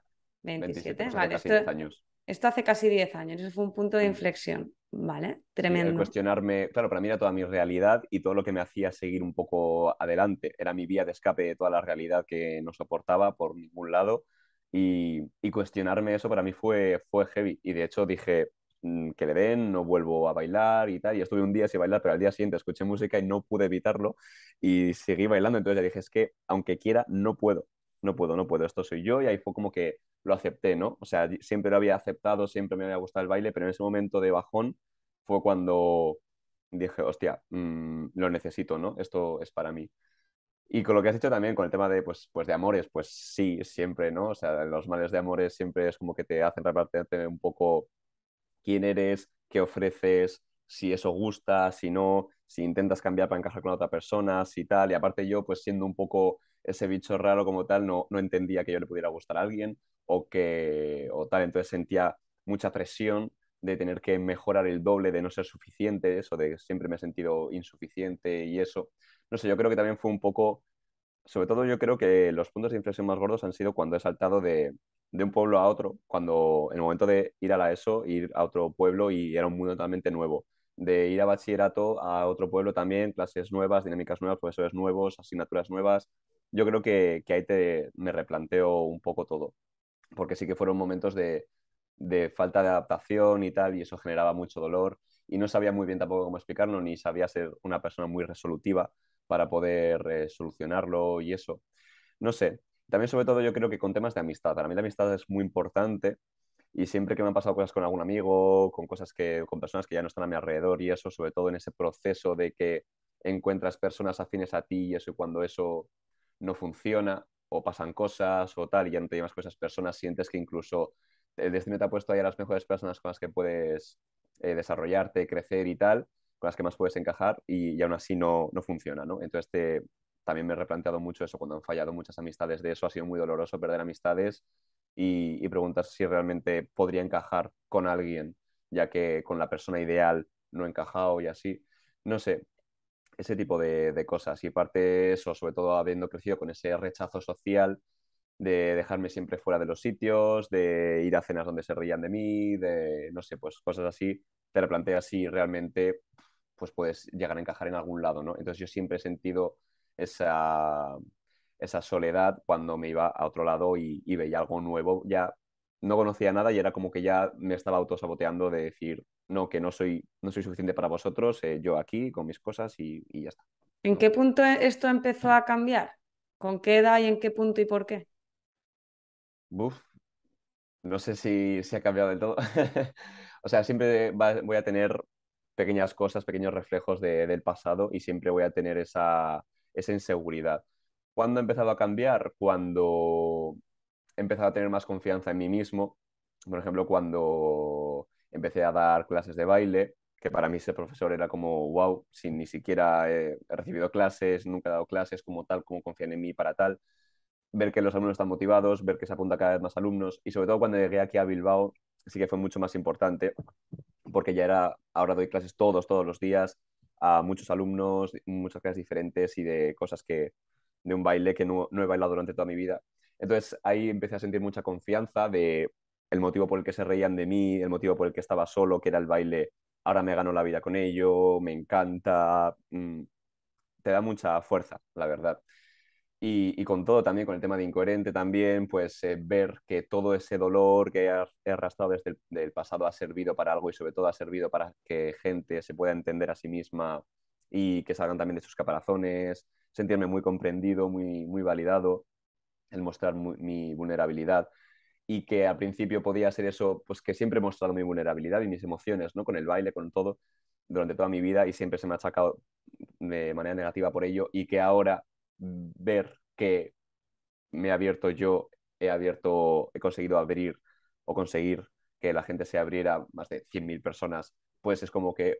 27, vale. 10 años. esto hace casi 10 años, eso fue un punto de mm. inflexión, ¿vale? Tremendo. cuestionarme, claro, para mí era toda mi realidad y todo lo que me hacía seguir un poco adelante. Era mi vía de escape de toda la realidad que no soportaba por ningún lado y, y cuestionarme eso para mí fue, fue heavy. Y de hecho dije, mm, que le den, no vuelvo a bailar y tal. Y estuve un día sin bailar, pero al día siguiente escuché música y no pude evitarlo y seguí bailando. Entonces ya dije, es que aunque quiera, no puedo, no puedo, no puedo, esto soy yo. Y ahí fue como que lo acepté, ¿no? O sea, siempre lo había aceptado, siempre me había gustado el baile, pero en ese momento de bajón fue cuando dije, hostia, mm, lo necesito, ¿no? Esto es para mí. Y con lo que has dicho también, con el tema de, pues, pues de amores, pues sí, siempre, ¿no? O sea, los males de amores siempre es como que te hacen repartirte un poco quién eres, qué ofreces, si eso gusta, si no, si intentas cambiar para encajar con otra persona, si tal. Y aparte yo, pues siendo un poco ese bicho raro como tal no, no entendía que yo le pudiera gustar a alguien o que o tal, entonces sentía mucha presión de tener que mejorar el doble, de no ser suficiente, eso de siempre me he sentido insuficiente y eso. No sé, yo creo que también fue un poco, sobre todo yo creo que los puntos de inflexión más gordos han sido cuando he saltado de, de un pueblo a otro, cuando en el momento de ir a la ESO, ir a otro pueblo y era un mundo totalmente nuevo. De ir a bachillerato a otro pueblo también, clases nuevas, dinámicas nuevas, profesores nuevos, asignaturas nuevas, yo creo que, que ahí te, me replanteo un poco todo, porque sí que fueron momentos de, de falta de adaptación y tal, y eso generaba mucho dolor, y no sabía muy bien tampoco cómo explicarlo, ni sabía ser una persona muy resolutiva para poder eh, solucionarlo y eso. No sé, también sobre todo yo creo que con temas de amistad, para mí la amistad es muy importante y siempre que me han pasado cosas con algún amigo, con cosas que con personas que ya no están a mi alrededor y eso, sobre todo en ese proceso de que encuentras personas afines a ti y eso y cuando eso no funciona o pasan cosas o tal y ya no te llevas con esas personas, sientes que incluso el destino te ha puesto ahí a las mejores personas con las que puedes eh, desarrollarte, crecer y tal, con las que más puedes encajar y, aún así no, no funciona, ¿no? Entonces también me he replanteado mucho eso cuando han fallado muchas amistades de eso, ha sido muy doloroso perder amistades y, y si realmente podría encajar con alguien, ya que con la persona ideal no he encajado y así. No sé, ese tipo de, cosas. Y parte eso, sobre todo habiendo crecido con ese rechazo social de dejarme siempre fuera de los sitios, de ir a cenas donde se reían de mí, de no sé, pues cosas así, te replanteas si realmente pues puedes llegar a encajar en algún lado, ¿no? Entonces yo siempre he sentido esa, esa soledad cuando me iba a otro lado y, y veía algo nuevo, ya no conocía nada y era como que ya me estaba autosaboteando de decir, no, que no soy, no soy suficiente para vosotros, eh, yo aquí con mis cosas y, ya está. ¿En qué punto e-, esto empezó a cambiar? ¿Con qué edad y en qué punto y por qué? Buf, no sé si se ha cambiado del todo. o sea, siempre voy a tener pequeñas cosas, pequeños reflejos del pasado y siempre voy a tener esa, esa inseguridad. ¿Cuándo ha empezado a cambiar? Cuando he empezado a tener más confianza en mí mismo. Por ejemplo, cuando empecé a dar clases de baile, que para mí ser profesor era como, wow, sin ni siquiera he recibido clases, nunca he dado clases como tal, como confían en mí para tal, ver que los alumnos están motivados, ver que se apunta cada vez más alumnos y sobre todo cuando llegué aquí a Bilbao sí que fue mucho más importante porque ya era, ahora doy clases todos, todos los días a muchos alumnos, muchas clases diferentes y de cosas que, de un baile que no, no he bailado durante toda mi vida. Entonces ahí empecé a sentir mucha confianza de el motivo por el que se reían de mí, el motivo por el que estaba solo, que era el baile, ahora me gano la vida con ello, me encanta, mm, te da mucha fuerza, la verdad. Y, con todo también, con el tema de incoherente también, pues eh, ver que todo ese dolor que he arrastrado desde el pasado ha servido para algo y sobre todo ha servido para que gente se pueda entender a sí misma y que salgan también de sus caparazones, sentirme muy comprendido, muy, muy validado, el mostrar mi vulnerabilidad y que al principio podía ser eso, pues que siempre he mostrado mi vulnerabilidad y mis emociones, ¿no? Con el baile, con todo, durante toda mi vida y siempre se me ha achacado de manera negativa por ello y que ahora ver que me he abierto yo, he abierto, he conseguido abrir o conseguir que la gente se abriera más de 100.000 personas, pues es como que,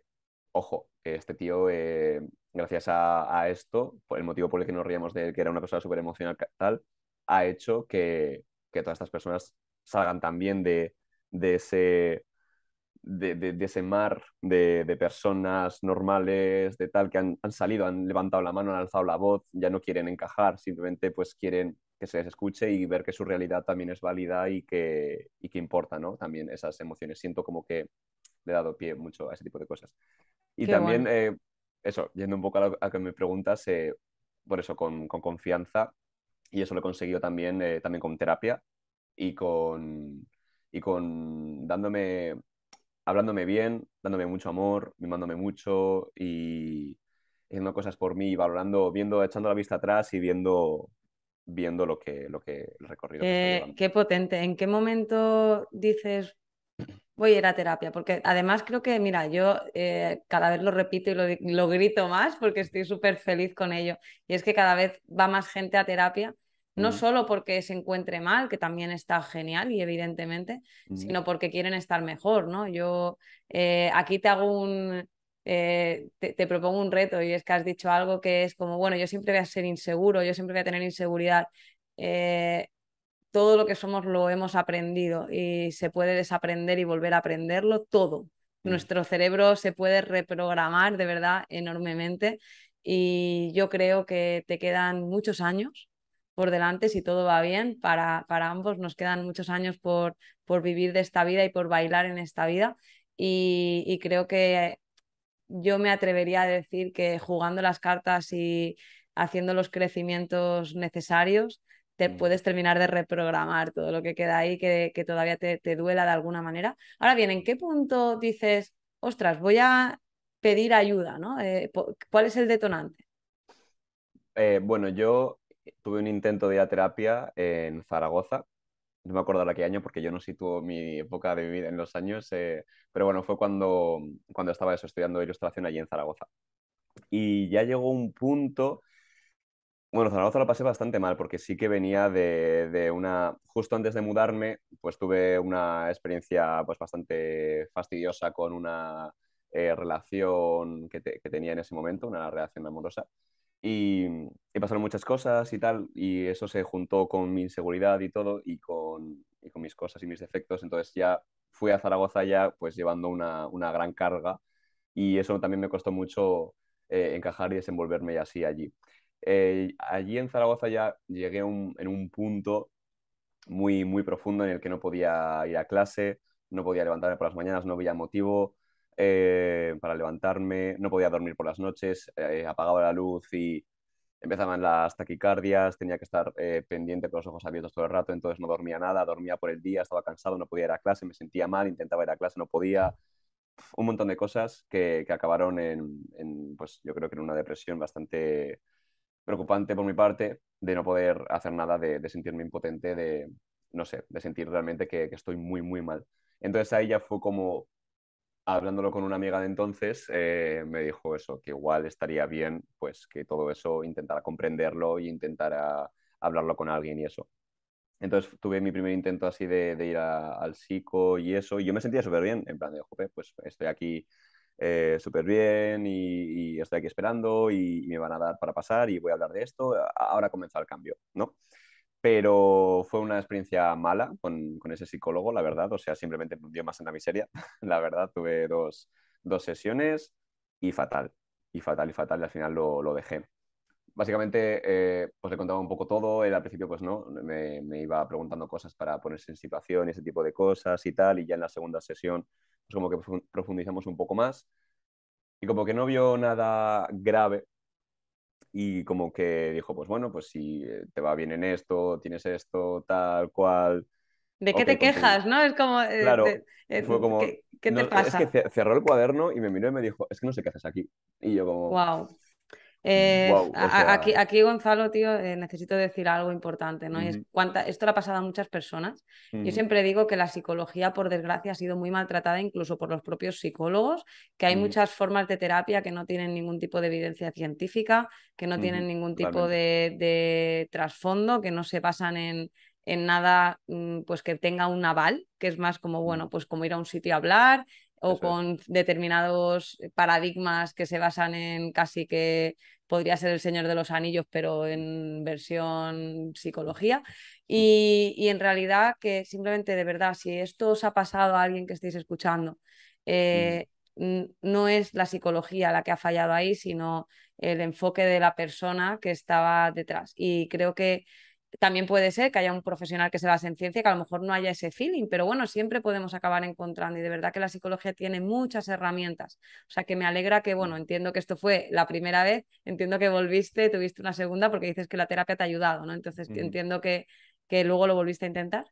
ojo, este tío, eh, gracias a, esto, por el motivo por el que nos reíamos de que era una persona súper emocional, tal, ha hecho que, que todas estas personas salgan también de, ese, de, ese mar de, personas normales, de tal, que han, salido, han levantado la mano, han alzado la voz, ya no quieren encajar, simplemente pues quieren que se les escuche y ver que su realidad también es válida y que, y importa, ¿no? También esas emociones. Siento como que le he dado pie mucho a ese tipo de cosas. Y también, eh, eso, yendo un poco a lo que me preguntas, eh, por eso, con confianza, y eso lo he conseguido también, eh, también con terapia y con, y con dándome, hablándome bien, dándome mucho amor, mimándome mucho y haciendo cosas por mí valorando, viendo, echando la vista atrás y viendo viendo lo que, lo que el recorrido. que qué potente. ¿En qué momento dices, voy a ir a terapia, porque además creo que, mira, yo eh, cada vez lo repito y lo, grito más porque estoy súper feliz con ello. Y es que cada vez va más gente a terapia, no solo porque se encuentre mal, que también está genial y evidentemente, sino porque quieren estar mejor, ¿no? Yo eh, aquí te hago un... Eh, te, propongo un reto y es que has dicho algo que es como, bueno, yo siempre voy a ser inseguro, yo siempre voy a tener inseguridad todo lo que somos lo hemos aprendido y se puede desaprender y volver a aprenderlo todo. Mm. Nuestro cerebro se puede reprogramar de verdad enormemente y yo creo que te quedan muchos años por delante si todo va bien. Para, para ambos nos quedan muchos años por, por vivir de esta vida y por bailar en esta vida y, y creo que yo me atrevería a decir que jugando las cartas y haciendo los crecimientos necesarios, te mm. puedes terminar de reprogramar todo lo que queda ahí, que, todavía te, duela de alguna manera. Ahora bien, ¿en mm. qué punto dices, ostras, voy a pedir ayuda? ¿no? Eh, ¿Cuál es el detonante? Eh, bueno, yo tuve un intento de terapia en Zaragoza. No me acuerdo de qué año porque yo no sitúo mi época de vivir en los años, eh, pero bueno, fue cuando, cuando estaba estudiando ilustración allí en Zaragoza. Y ya llegó un punto bueno, Zaragoza lo pasé bastante mal porque sí que venía de, de, una, justo antes de mudarme, pues tuve una experiencia pues bastante fastidiosa con una eh, relación que, tenía en ese momento, una relación amorosa. Y, y, pasaron muchas cosas y tal, y eso se juntó con mi inseguridad y todo, y con, y con mis cosas y mis defectos. Entonces ya fui a Zaragoza ya pues llevando una, una gran carga y eso también me costó mucho eh, encajar y desenvolverme así allí. Eh, allí en Zaragoza ya llegué en un punto muy, muy profundo en el que no podía ir a clase, no podía levantarme por las mañanas, no veía motivo eh, para levantarme, no podía dormir por las noches, eh, apagaba la luz y empezaban las taquicardias, tenía que estar pendiente con los ojos abiertos todo el rato, entonces no dormía nada, dormía por el día, estaba cansado, no podía ir a clase, me sentía mal, intentaba ir a clase, no podía. Un montón de cosas que, acabaron en, pues yo creo que en una depresión bastante, preocupante por mi parte de no poder hacer nada, de, sentirme impotente, de, no sé, de sentir realmente que, estoy muy, muy mal. Entonces ahí ya fue como, hablándolo con una amiga de entonces, eh, me dijo eso, que igual estaría bien, pues que todo eso intentara comprenderlo y intentara hablarlo con alguien y eso. Entonces tuve mi primer intento así de, ir al psico y eso, y yo me sentía súper bien, en plan de, joder, pues estoy aquí eh, súper bien y, estoy aquí esperando y, me van a dar para pasar y voy a hablar de esto, ahora comenzó el cambio, ¿no? Pero fue una experiencia mala con, ese psicólogo, la verdad, o sea, simplemente me dio más en la miseria, la verdad, tuve dos, sesiones y fatal, y fatal, y fatal, y al final lo, dejé básicamente eh, pues le contaba un poco todo, él al principio pues no, me, me, iba preguntando cosas para ponerse en situación y ese tipo de cosas y tal, y ya en la segunda sesión pues como que profundizamos un poco más. Y como que no vio nada grave y como que dijo, pues bueno, pues si eh, te va bien en esto, tienes esto, tal cual. ¿De qué te pues quejas, no? Es como... Eh, claro, eh, fue como... ¿Qué, te pasa? Es que cerró el cuaderno y me miró y me dijo, es que no sé qué haces aquí. Y yo como... Wow. Eh, aquí, Gonzalo, tío, eh, necesito decir algo importante, ¿no? esto lo ha pasado a muchas personas. Yo siempre digo que la psicología, por desgracia, ha sido muy maltratada incluso por los propios psicólogos, que hay muchas formas de terapia que no tienen ningún tipo de evidencia científica, que no tienen ningún tipo de, trasfondo, que no se basan en, nada mm, pues que tenga un aval, que es más como, bueno, pues como ir a un sitio a hablar o con determinados eh, paradigmas que se basan en casi que podría ser El Señor de los Anillos, pero en versión psicología. Y, en realidad que simplemente de verdad, si esto os ha pasado a alguien que estéis escuchando, mm. eh, no es la psicología la que ha fallado ahí, sino el enfoque de la persona que estaba detrás. Y creo que también puede ser que haya un profesional que se base en ciencia que a lo mejor no haya ese feeling, pero bueno, siempre podemos acabar encontrando y de verdad que la psicología tiene muchas herramientas. O sea que me alegra que, bueno, mm. entiendo que esto fue la primera vez, entiendo que volviste, tuviste una segunda porque dices que la terapia te ha ayudado, ¿no? Entonces mm. entiendo que, que luego lo volviste a intentar.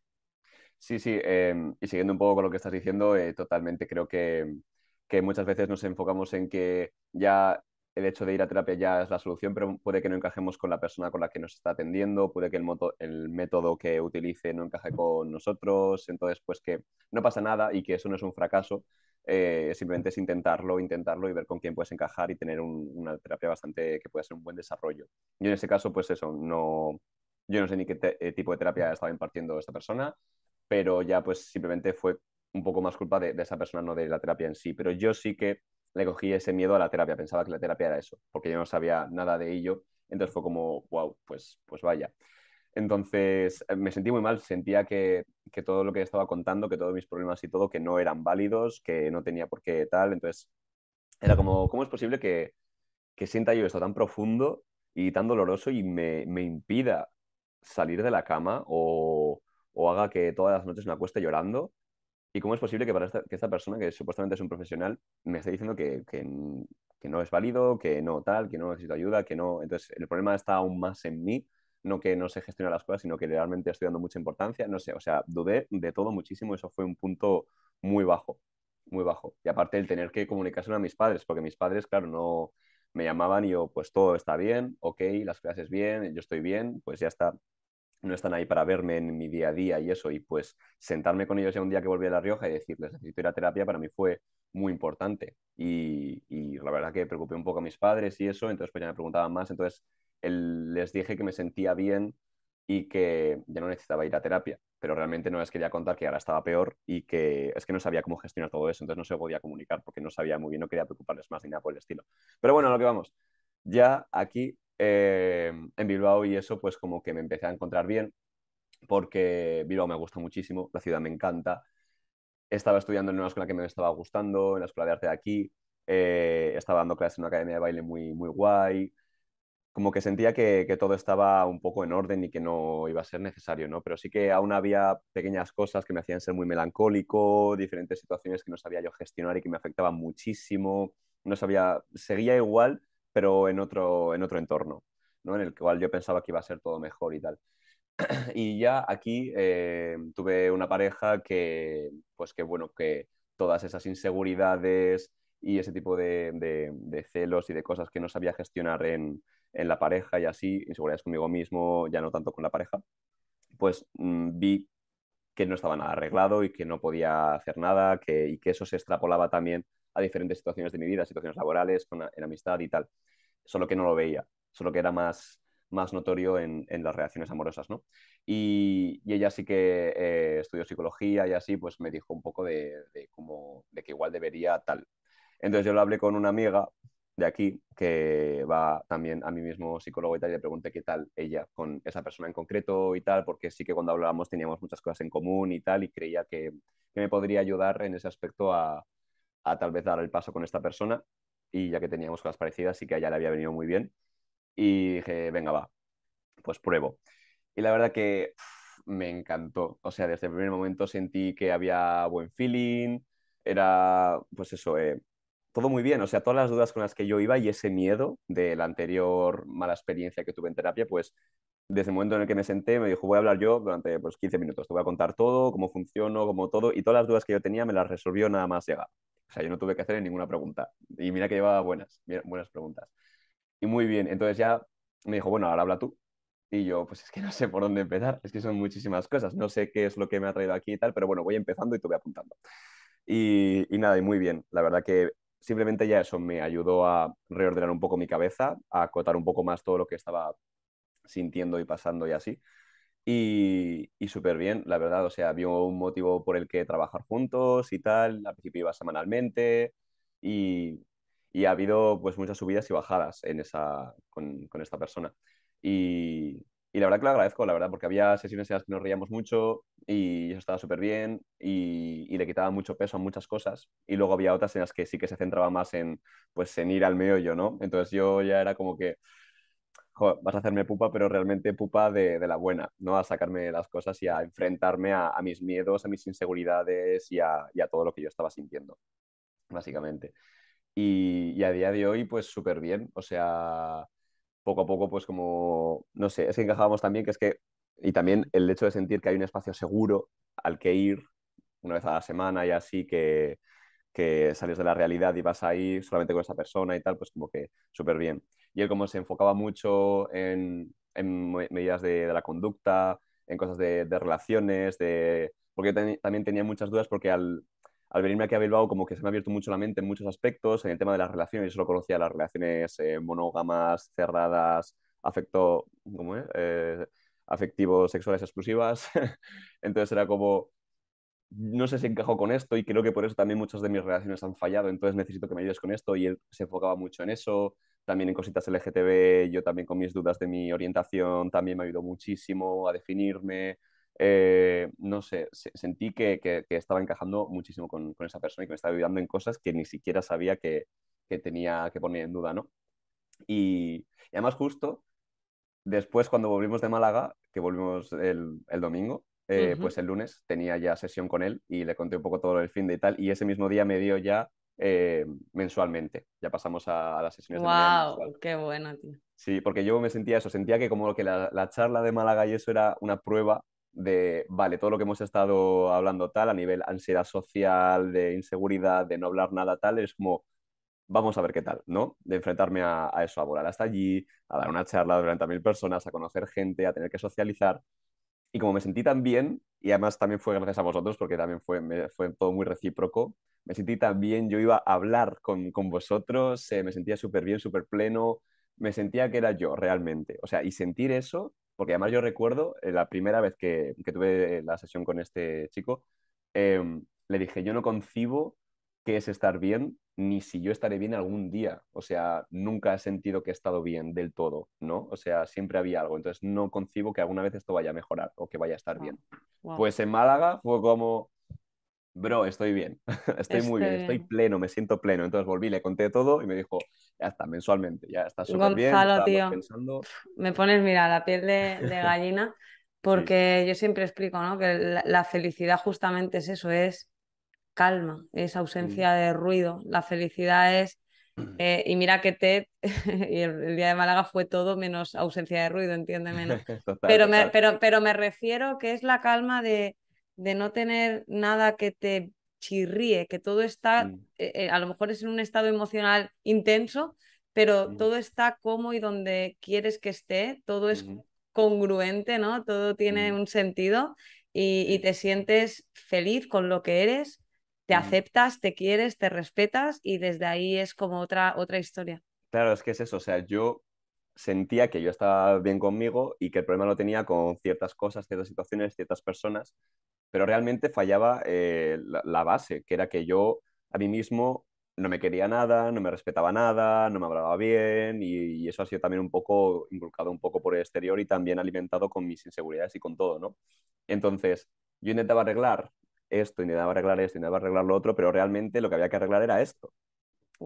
Sí, sí, em, y siguiendo un poco con lo que estás diciendo, eh, totalmente creo que, que muchas veces nos enfocamos en que ya el hecho de ir a terapia ya es la solución, pero puede que no encajemos con la persona con la que nos está atendiendo, puede que el, moto, el método que utilice no encaje con nosotros, entonces pues que no pasa nada y que eso no es un fracaso, eh, simplemente es intentarlo, intentarlo y ver con quién puedes encajar y tener una terapia bastante que pueda ser un buen desarrollo. Y en ese caso pues eso, no, yo no sé ni qué eh, tipo de terapia estaba impartiendo esta persona, pero ya pues simplemente fue un poco más culpa de esa persona, no de la terapia en sí, pero yo sí que le cogí ese miedo a la terapia, pensaba que la terapia era eso, porque yo no sabía nada de ello, entonces fue como, wow, pues, pues vaya. Entonces eh, me sentí muy mal, sentía que, que, todo lo que estaba contando, que todos mis problemas y todo, que no eran válidos, que no tenía por qué tal. Entonces era como, ¿cómo es posible que, que sienta yo esto tan profundo y tan doloroso y me, me impida salir de la cama o, o, haga que todas las noches me acueste llorando ¿Y cómo es posible que, para esta, persona, que supuestamente es un profesional, me esté diciendo que, mm, que, no es válido, que no tal, que no necesito ayuda, que no... Entonces, el problema está aún más en mí, no que no sé gestionar las cosas, sino que realmente estoy dando mucha importancia, no sé, o sea, dudé de todo muchísimo, eso fue un punto muy bajo, muy bajo. Y aparte el tener que comunicarse a mis padres, porque mis padres, claro, no me llamaban y yo, pues todo está bien, ok, las clases bien, yo estoy bien, pues ya está, no están ahí para verme en mi día a día y eso, y pues sentarme con ellos ya un día que volví a La Rioja y decirles, necesito ir a terapia, para mí fue muy importante. Y, la verdad que preocupé un poco a mis padres y eso, entonces pues ya me preguntaban más, entonces les dije que me sentía bien y que ya no necesitaba ir a terapia, pero realmente no les quería contar que ahora estaba peor y que es que no sabía cómo gestionar todo eso, entonces no se podía comunicar porque no sabía muy bien, no quería preocuparles más ni nada por el estilo. Pero bueno, lo que vamos. Ya aquí Em, en Bilbao y eso pues como que me empecé a encontrar bien porque Bilbao me gusta muchísimo, la ciudad me encanta. Estaba estudiando en una escuela que me estaba gustando, en la escuela de arte de aquí, eh, estaba dando clases en una academia de baile muy, muy guay, como que sentía que, todo estaba un poco en orden y que no iba a ser necesario, ¿no? Pero sí que aún había pequeñas cosas que me hacían ser muy melancólico, diferentes situaciones que no sabía yo gestionar y que me afectaban muchísimo, no sabía, seguía igual pero en otro, en otro entorno, ¿no? en el cual yo pensaba que iba a ser todo mejor y tal. Y ya aquí eh, tuve una pareja que, pues que bueno, que todas esas inseguridades y ese tipo de, celos y de cosas que no sabía gestionar en, la pareja y así, inseguridades conmigo mismo, ya no tanto con la pareja, pues mm, vi que no estaba nada arreglado y que no podía hacer nada que, y que eso se extrapolaba también a diferentes situaciones de mi vida, situaciones laborales, con, en amistad y tal. Solo que no lo veía, solo que era más, más notorio en, las reacciones amorosas, ¿no? Y, ella sí que eh, estudió psicología y así, pues me dijo un poco de, cómo, de que igual debería tal. Entonces yo lo hablé con una amiga de aquí, que va también a mí mismo psicólogo y tal, y le pregunté qué tal ella con esa persona en concreto y tal, porque sí que cuando hablábamos teníamos muchas cosas en común y tal, y creía que, que me podría ayudar en ese aspecto a, a tal vez dar el paso con esta persona y ya que teníamos cosas parecidas y que a ella le había venido muy bien y dije, venga, va, pues pruebo. Y la verdad que me encantó, o sea, desde el primer momento sentí que había buen feeling, era pues eso, eh, todo muy bien, o sea, todas las dudas con las que yo iba y ese miedo de la anterior mala experiencia que tuve en terapia, pues desde el momento en el que me senté, me dijo, voy a hablar yo durante pues, 15 minutos, te voy a contar todo, cómo funciono, cómo todo, y todas las dudas que yo tenía me las resolvió nada más llegar. O sea, yo no tuve que hacer ninguna pregunta. Y mira que llevaba buenas, buenas preguntas. Y muy bien, entonces ya me dijo, bueno, ahora habla tú. Y yo, pues es que no sé por dónde empezar, es que son muchísimas cosas, no sé qué es lo que me ha traído aquí y tal, pero bueno, voy empezando y te voy apuntando. Y, y nada, y muy bien, la verdad que simplemente ya eso me ayudó a reordenar un poco mi cabeza, a acotar un poco más todo lo que estaba sintiendo y pasando y así. Y, súper bien, la verdad, o sea, había un motivo por el que trabajar juntos y tal, al principio iba semanalmente y, ha habido pues muchas subidas y bajadas en esa, con, esta persona. Y, la verdad que lo agradezco, la verdad, porque había sesiones en las que nos reíamos mucho y eso estaba súper bien y, le quitaba mucho peso a muchas cosas. Y luego había otras en las que sí que se centraba más en, pues, en ir al meollo, ¿no? Entonces yo ya era como que vas a hacerme pupa, pero realmente pupa de, la buena, ¿no? A sacarme las cosas y a enfrentarme a, mis miedos, a mis inseguridades y a, todo lo que yo estaba sintiendo, básicamente. Y, y a día de hoy, pues súper bien, o sea, poco a poco, pues como, no sé, es que encajábamos también que es que, y también el hecho de sentir que hay un espacio seguro al que ir una vez a la semana y así que, que sales de la realidad y vas ahí solamente con esa persona y tal, pues como que súper bien y él como se enfocaba mucho en, medidas de, la conducta, en cosas de, relaciones, de... porque yo también tenía muchas dudas porque al, venirme aquí a Bilbao como que se me ha abierto mucho la mente en muchos aspectos, en el tema de las relaciones, yo solo conocía las relaciones eh, monógamas, cerradas, afecto, eh, afectivos sexuales exclusivas, entonces era como... No sé si encajo con esto y creo que por eso también muchas de mis relaciones han fallado, entonces necesito que me ayudes con esto y él se enfocaba mucho en eso, también en cositas LGTB, yo también con mis dudas de mi orientación, también me ayudó muchísimo a definirme. Eh, no sé, sentí que, que, estaba encajando muchísimo con, con, esa persona y que me estaba ayudando en cosas que ni siquiera sabía que, que tenía que poner en duda, ¿no? Y, además justo después cuando volvimos de Málaga, que volvimos el, el domingo, eh, pues el lunes tenía ya sesión con él y le conté un poco todo el fin de y tal, y ese mismo día me dio ya eh, mensualmente. Ya pasamos a, las sesiones wow, de ¡Qué bueno, tío! Sí, porque yo me sentía eso, sentía que como que la, charla de Málaga y eso era una prueba de, vale, todo lo que hemos estado hablando tal, a nivel ansiedad social, de inseguridad, de no hablar nada tal, es como, vamos a ver qué tal, ¿no? De enfrentarme a, eso, a volar hasta allí, a dar una charla a mil personas, a conocer gente, a tener que socializar. Y como me sentí tan bien, y además también fue gracias a vosotros, porque también fue, fue todo muy recíproco, me sentí tan bien, yo iba a hablar con, vosotros, eh, me sentía súper bien, súper pleno, me sentía que era yo realmente. O sea, y sentir eso, porque además yo recuerdo eh, la primera vez que, tuve la sesión con este chico, em, le dije, yo no concibo qué es estar bien ni si yo estaré bien algún día. O sea, nunca he sentido que he estado bien del todo, ¿no? O sea, siempre había algo. Entonces, no concibo que alguna vez esto vaya a mejorar o que vaya a estar bien. Pues en Málaga fue como, bro, estoy bien, estoy muy bien, estoy este pleno, me siento pleno. Entonces volví, le conté todo y me dijo, ya está, mensualmente, ya está súper bien. Tío, me pones, mira, la piel de, gallina, porque yo siempre explico, ¿no? Que la, felicidad justamente es eso, es calma, es ausencia mm. de ruido. La felicidad es, eh, y mira que TED el, día de Málaga fue todo menos ausencia de ruido, entiéndeme. pero, me, pero, pero me refiero que es la calma de, de no tener nada que te chirríe, que todo está, mm. eh, eh, a lo mejor es en un estado emocional intenso, pero mm. todo está como y donde quieres que esté, todo es congruente, ¿no? Todo tiene un sentido y, te sientes feliz con lo que eres te mm. aceptas, te quieres, te respetas y desde ahí es como otra, otra historia. Claro, es que es eso, o sea, yo sentía que yo estaba bien conmigo y que el problema lo tenía con ciertas cosas, ciertas situaciones, ciertas personas, pero realmente fallaba eh, la, base, que era que yo a mí mismo no me quería nada, no me respetaba nada, no me hablaba bien y, eso ha sido también un poco inculcado un poco por el exterior y también alimentado con mis inseguridades y con todo, ¿no? Entonces, yo intentaba arreglar esto, y daba arreglar esto, y intentaba arreglar lo otro, pero realmente lo que había que arreglar era esto.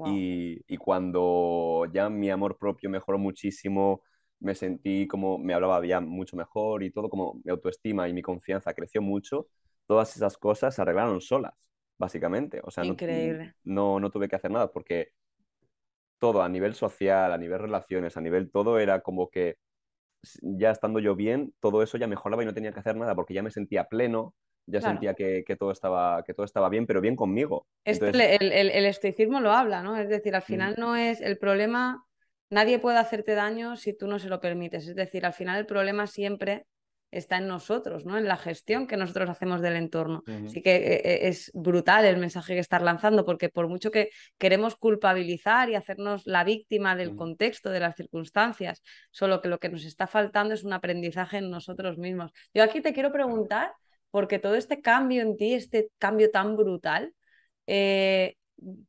Y, cuando ya mi amor propio mejoró muchísimo, me sentí como me hablaba ya mucho mejor y todo, como mi autoestima y mi confianza creció mucho, todas esas cosas se arreglaron solas, básicamente. O sea, No, no, no tuve que hacer nada porque todo a nivel social, a nivel relaciones, a nivel todo era como que ya estando yo bien, todo eso ya mejoraba y no tenía que hacer nada porque ya me sentía pleno, ya sentía que, todo estaba, que todo estaba bien, pero bien conmigo. el, estoicismo lo habla, ¿no? Es decir, al mm. final no es el problema, nadie puede hacerte daño si tú no se lo permites. Es decir, al final el problema siempre está en nosotros, ¿no? En la gestión que nosotros hacemos del entorno. Así que eh, eh, es brutal el mensaje que estás lanzando, porque por mucho que queremos culpabilizar y hacernos la víctima del mm. contexto, de las circunstancias, solo que lo que nos está faltando es un aprendizaje en nosotros mismos. Yo aquí te quiero preguntar porque todo este cambio en ti, este cambio tan brutal, eh,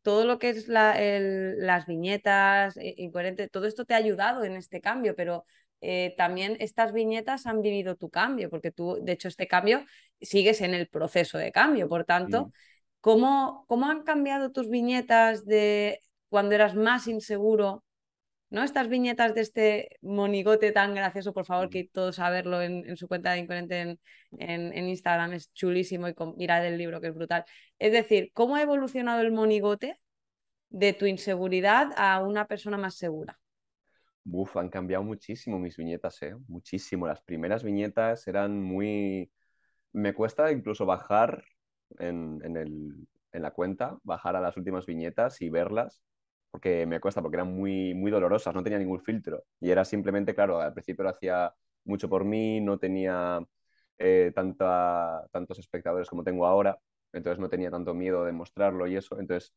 todo lo que es las viñetas, eh, incoherente, todo esto te ha ayudado en este cambio, pero eh, también estas viñetas han vivido tu cambio, porque tú, de hecho, este cambio sigues en el proceso de cambio. Por tanto, ¿cómo, ¿cómo han cambiado tus viñetas de cuando eras más inseguro ¿no? Estas viñetas de este monigote tan gracioso, por favor, que todos a verlo en, su cuenta de Incoherente en, Instagram, es chulísimo y con, mirad el libro que es brutal. Es decir, ¿cómo ha evolucionado el monigote de tu inseguridad a una persona más segura? Uf, han cambiado muchísimo mis viñetas, ¿eh? Muchísimo. Las primeras viñetas eran muy... Me cuesta incluso bajar en, la cuenta, bajar a las últimas viñetas y verlas porque me cuesta, porque eran muy, muy dolorosas, no tenía ningún filtro. Y era simplemente, claro, al principio lo hacía mucho por mí, no tenía eh, tanta, tantos espectadores como tengo ahora, entonces no tenía tanto miedo de mostrarlo y eso. Entonces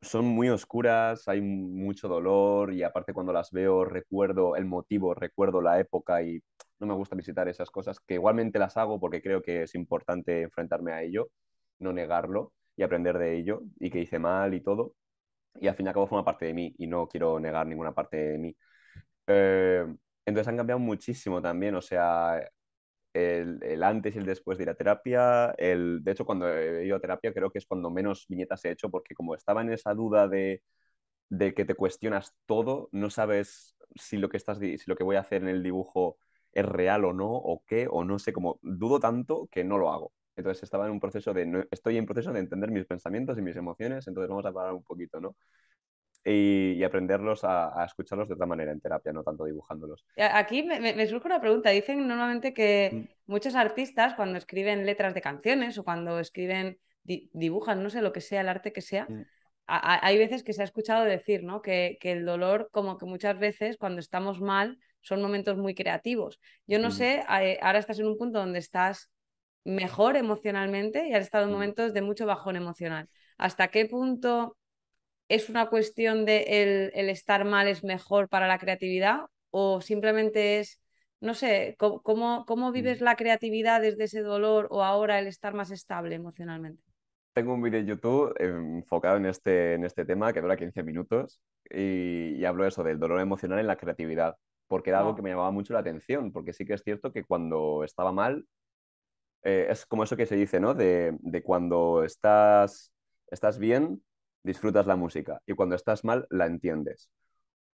son muy oscuras, hay mucho dolor y aparte cuando las veo recuerdo el motivo, recuerdo la época y no me gusta visitar esas cosas, que igualmente las hago porque creo que es importante enfrentarme a ello, no negarlo y aprender de ello y que hice mal y todo, y al fin y al cabo forma parte de mí y no quiero negar ninguna parte de mí. Eh, entonces han cambiado muchísimo también, o sea, el, antes y el después de ir a terapia, el, de hecho cuando he ido a terapia creo que es cuando menos viñetas he hecho porque como estaba en esa duda de, de que te cuestionas todo, no sabes si lo, que estás, si lo que voy a hacer en el dibujo es real o no, o qué, o no sé, como dudo tanto que no lo hago. Entonces estaba en un proceso de, estoy en proceso de entender mis pensamientos y mis emociones, entonces vamos a parar un poquito, ¿no? Y, aprenderlos a, escucharlos de otra manera en terapia, no tanto dibujándolos. Aquí me, me, surge una pregunta. Dicen normalmente que mm. muchos artistas cuando escriben letras de canciones o cuando escriben, dibujan, no sé, lo que sea, el arte que sea, mm. hay veces que se ha escuchado decir, ¿no? Que, que el dolor, como que muchas veces cuando estamos mal, son momentos muy creativos. Yo no mm. sé, eh, ahora estás en un punto donde estás mejor emocionalmente y han estado en momentos de mucho bajón emocional. ¿Hasta qué punto es una cuestión de el, el estar mal es mejor para la creatividad o simplemente es, no sé, ¿cómo, cómo mm. vives la creatividad desde ese dolor o ahora el estar más estable emocionalmente? Tengo un vídeo en YouTube enfocado en este, en este tema que dura 15 minutos y, y hablo eso del dolor emocional en la creatividad, porque era algo que me llamaba mucho la atención, porque sí que es cierto que cuando estaba mal eh, es como eso que se dice, ¿no? De, cuando estás, estás bien, disfrutas la música y cuando estás mal, la entiendes.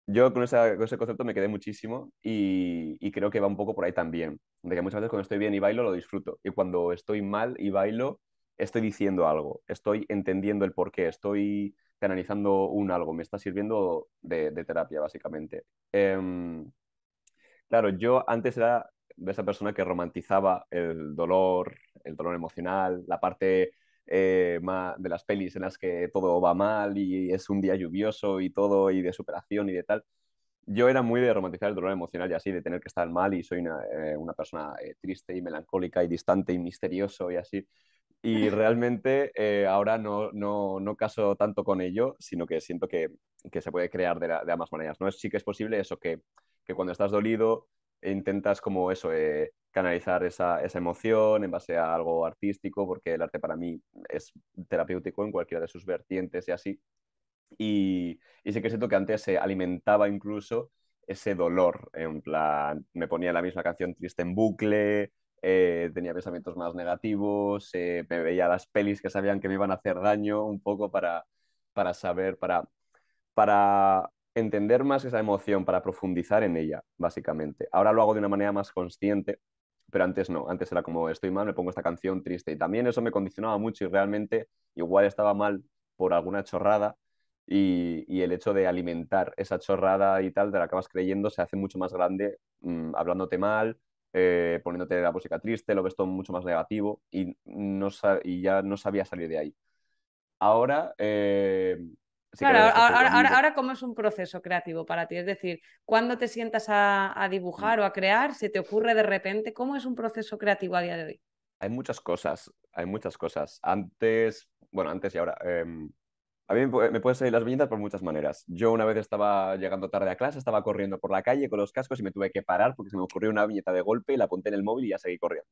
Yo con, ese concepto me quedé muchísimo y, creo que va un poco por ahí también. De que muchas veces cuando estoy bien y bailo, lo disfruto. Y cuando estoy mal y bailo, estoy diciendo algo, estoy entendiendo el porqué, estoy canalizando un algo, me está sirviendo de, terapia, básicamente. Em, claro, yo antes era de esa persona que romantizaba el dolor, el dolor emocional, la parte eh, de las pelis en las que todo va mal y es un día lluvioso y todo, y de superación y de tal. Yo era muy de romantizar el dolor emocional y así, de tener que estar mal y soy una, eh, persona eh, triste y melancólica y distante y misterioso y así. Y realmente ahora no, no, no, caso tanto con ello, sino que siento que, se puede crear de, ambas maneras. ¿no? Sí que es posible eso, que, que cuando estás dolido intentas como eso, eh, canalizar esa, emoción en base a algo artístico, porque el arte para mí es terapéutico en cualquiera de sus vertientes y así. Y, sé sí que siento que antes se alimentaba incluso ese dolor, en plan, me ponía la misma canción triste en bucle, eh, tenía pensamientos más negativos, eh, me veía las pelis que sabían que me iban a hacer daño un poco para, para saber, para, para entender más esa emoción para profundizar en ella, básicamente. Ahora lo hago de una manera más consciente, pero antes no, antes era como estoy mal, me pongo esta canción triste y también eso me condicionaba mucho y realmente igual estaba mal por alguna chorrada y, y el hecho de alimentar esa chorrada y tal, de la acabas creyendo, se hace mucho más grande mm, hablándote mal, eh, poniéndote la música triste, lo ves todo mucho más negativo y, no y ya no sabía salir de ahí. Ahora... Eh, claro, ahora, ahora, ahora, cómo es un proceso creativo para ti, es decir, cuando te sientas a, dibujar mm. o a crear, se te ocurre de repente, ¿cómo es un proceso creativo a día de hoy? Hay muchas cosas, hay muchas cosas. Antes, bueno, antes y ahora, em, a mí me pueden salir las viñetas por muchas maneras. Yo una vez estaba llegando tarde a clase, estaba corriendo por la calle con los cascos y me tuve que parar porque se me ocurrió una viñeta de golpe y la apunté en el móvil y ya seguí corriendo.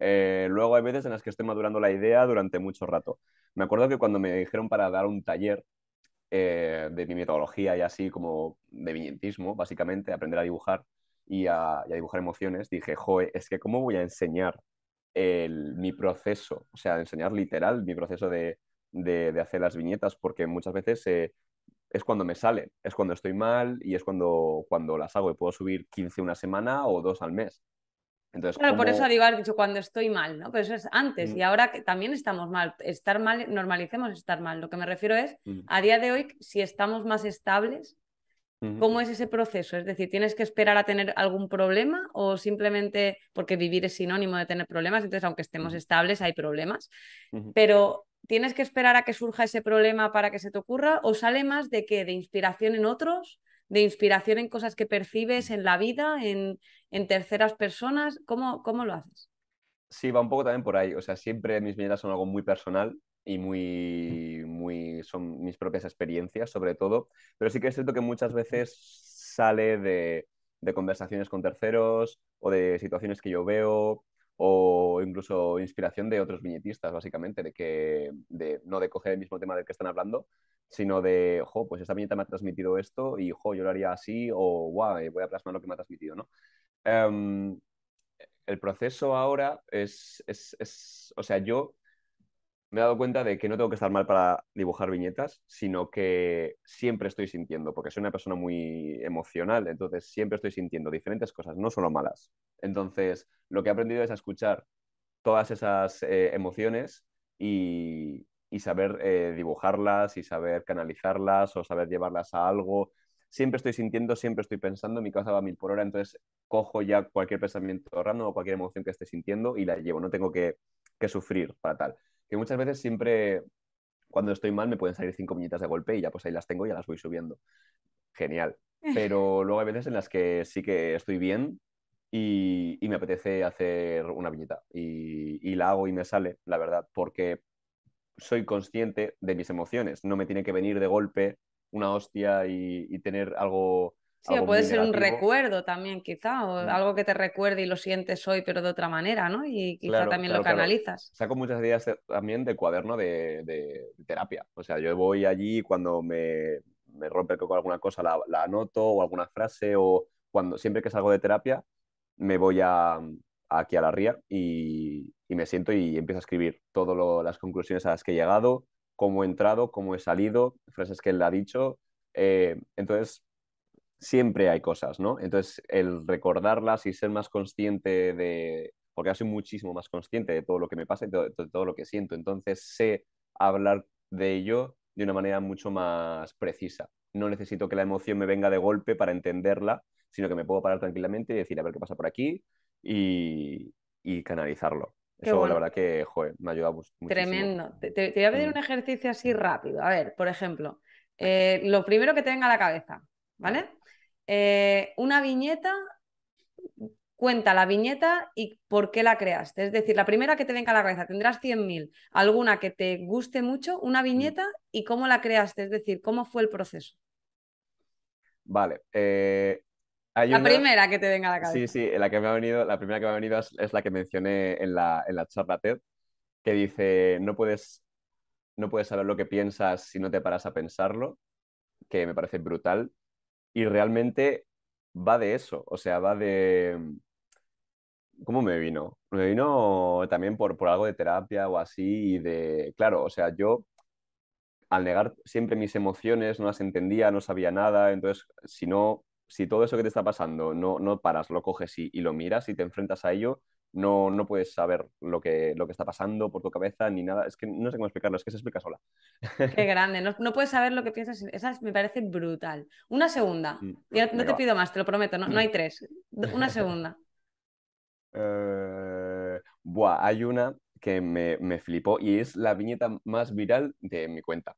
Eh, luego hay veces en las que estoy madurando la idea durante mucho rato. Me acuerdo que cuando me dijeron para dar un taller eh, de mi metodología y así como de viñetismo, básicamente, aprender a dibujar y a, dibujar emociones, dije, joe, es que cómo voy a enseñar el, mi proceso, o sea, enseñar literal mi proceso de, de, hacer las viñetas, porque muchas veces eh, es cuando me sale, es cuando estoy mal y es cuando, cuando las hago y puedo subir 15 una semana o dos al mes claro, por eso digo, has dicho cuando estoy mal, ¿no? Pero eso es antes mm. y ahora que también estamos mal. Estar mal, normalicemos estar mal. Lo que me refiero es, mm. a día de hoy, si estamos más estables, ¿cómo es ese proceso? Es decir, ¿tienes que esperar a tener algún problema o simplemente, porque vivir es sinónimo de tener problemas, entonces aunque estemos estables hay problemas, pero ¿tienes que esperar a que surja ese problema para que se te ocurra o sale más de que ¿De inspiración en otros? de inspiración en cosas que percibes en la vida, en, en terceras personas? ¿Cómo, ¿Cómo lo haces? Sí, va un poco también por ahí. O sea, siempre mis miradas son algo muy personal y muy, muy, son mis propias experiencias, sobre todo. Pero sí que es cierto que muchas veces sale de, de conversaciones con terceros o de situaciones que yo veo o incluso inspiración de otros viñetistas, básicamente, de que no de coger el mismo tema del que están hablando, sino de, jo, pues esta viñeta me ha transmitido esto y, jo, yo lo haría así o, guau, eh, voy a plasmar lo que me ha transmitido, ¿no? Em, el proceso ahora es, es, es, o sea, yo me he dado cuenta de que no tengo que estar mal para dibujar viñetas, sino que siempre estoy sintiendo, porque soy una persona muy emocional, entonces siempre estoy sintiendo diferentes cosas, no solo malas. Entonces, lo que he aprendido es a escuchar todas esas eh, emociones y, saber eh, dibujarlas y saber canalizarlas o saber llevarlas a algo. Siempre estoy sintiendo, siempre estoy pensando, mi cabeza va a mil por hora, entonces cojo ya cualquier pensamiento raro o cualquier emoción que esté sintiendo y la llevo, no tengo que, que sufrir para tal que muchas veces siempre cuando estoy mal me pueden salir cinco viñetas de golpe y ya pues ahí las tengo y ya las voy subiendo. Genial. Pero luego hay veces en las que sí que estoy bien y, me apetece hacer una viñeta y, la hago y me sale, la verdad, porque soy consciente de mis emociones. No me tiene que venir de golpe una hostia y tener algo Sí, puede ser un recuerdo también, quizá, o algo que te recuerde y lo sientes hoy, pero de otra manera, ¿no? Y quizá también lo canalizas. Saco muchas ideas también de cuaderno de, de, terapia. O sea, yo voy allí cuando me, me rompe con alguna cosa, la, anoto o alguna frase, o cuando siempre que salgo de terapia, me voy a, aquí a la ría y, y, me siento y empiezo a escribir todas las conclusiones a las que he llegado, cómo he entrado, cómo he salido, frases que él ha dicho. Eh, entonces, siempre hay cosas, ¿no? Entonces, el recordarlas y ser más consciente de, porque ahora soy muchísimo más consciente de todo lo que me pasa y de todo, lo que siento, entonces sé hablar de ello de una manera mucho más precisa. No necesito que la emoción me venga de golpe para entenderla, sino que me puedo parar tranquilamente y decir, a ver qué pasa por aquí y, canalizarlo. Eso la verdad que, joder, me ayuda muchísimo. Tremendo. Te, voy a pedir mm. un ejercicio así rápido. A ver, por ejemplo, eh, lo primero que te a la cabeza, ¿vale? Eh, una viñeta, cuenta la viñeta y por qué la creaste. Es decir, la primera que te venga a la cabeza, tendrás 100.000, alguna que te guste mucho, una mm. viñeta y cómo la creaste, es decir, cómo fue el proceso. Vale. Eh, la primera que te venga a la cabeza. Sí, sí, la, que me ha venido, la primera que me ha venido es, la que mencioné en la, en charla TED, que dice, no puedes, no puedes saber lo que piensas si no te paras a pensarlo, que me parece brutal y realmente va de eso, o sea, va de... ¿Cómo me vino? Me vino también por, por algo de terapia o así, y de, claro, o sea, yo al negar siempre mis emociones, no las entendía, no sabía nada, entonces si no, si todo eso que te está pasando no, no paras, lo coges y lo miras y te enfrentas a ello, no, no puedes saber lo que, está pasando por tu cabeza ni nada. Es que no sé cómo explicarlo, es que se explica sola. Qué grande, no, puedes saber lo que piensas. Esa me parece brutal. Una segunda. Mm, mm, no te pido más, te lo prometo, no, hay tres. Una segunda. Eh, buah, hay una que me, me flipó y es la viñeta más viral de mi cuenta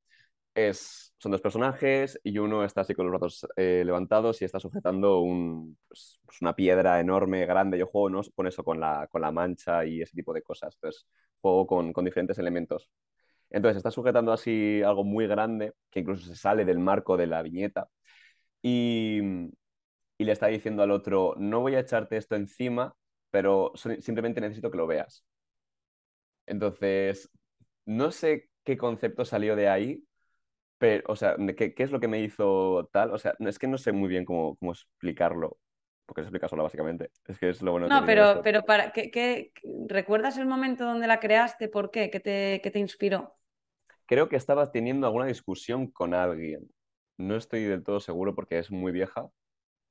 son dos personajes y uno está así con los brazos eh, levantados y está sujetando pues, pues una piedra enorme, grande. Yo juego con eso, con la, mancha y ese tipo de cosas. Entonces, juego con, diferentes elementos. Entonces, está sujetando así algo muy grande que incluso se sale del marco de la viñeta. Y, y le está diciendo al otro, no voy a echarte esto encima, pero simplemente necesito que lo veas. Entonces, no sé qué concepto salió de ahí, pero, o sea, ¿qué, ¿qué, es lo que me hizo tal? O sea, es que no sé muy bien cómo, explicarlo, porque se explica sola básicamente. Es que es lo bueno. No, pero, pero para, ¿qué, recuerdas el momento donde la creaste? ¿Por qué? ¿Qué te, te inspiró? Creo que estabas teniendo alguna discusión con alguien. No estoy del todo seguro porque es muy vieja,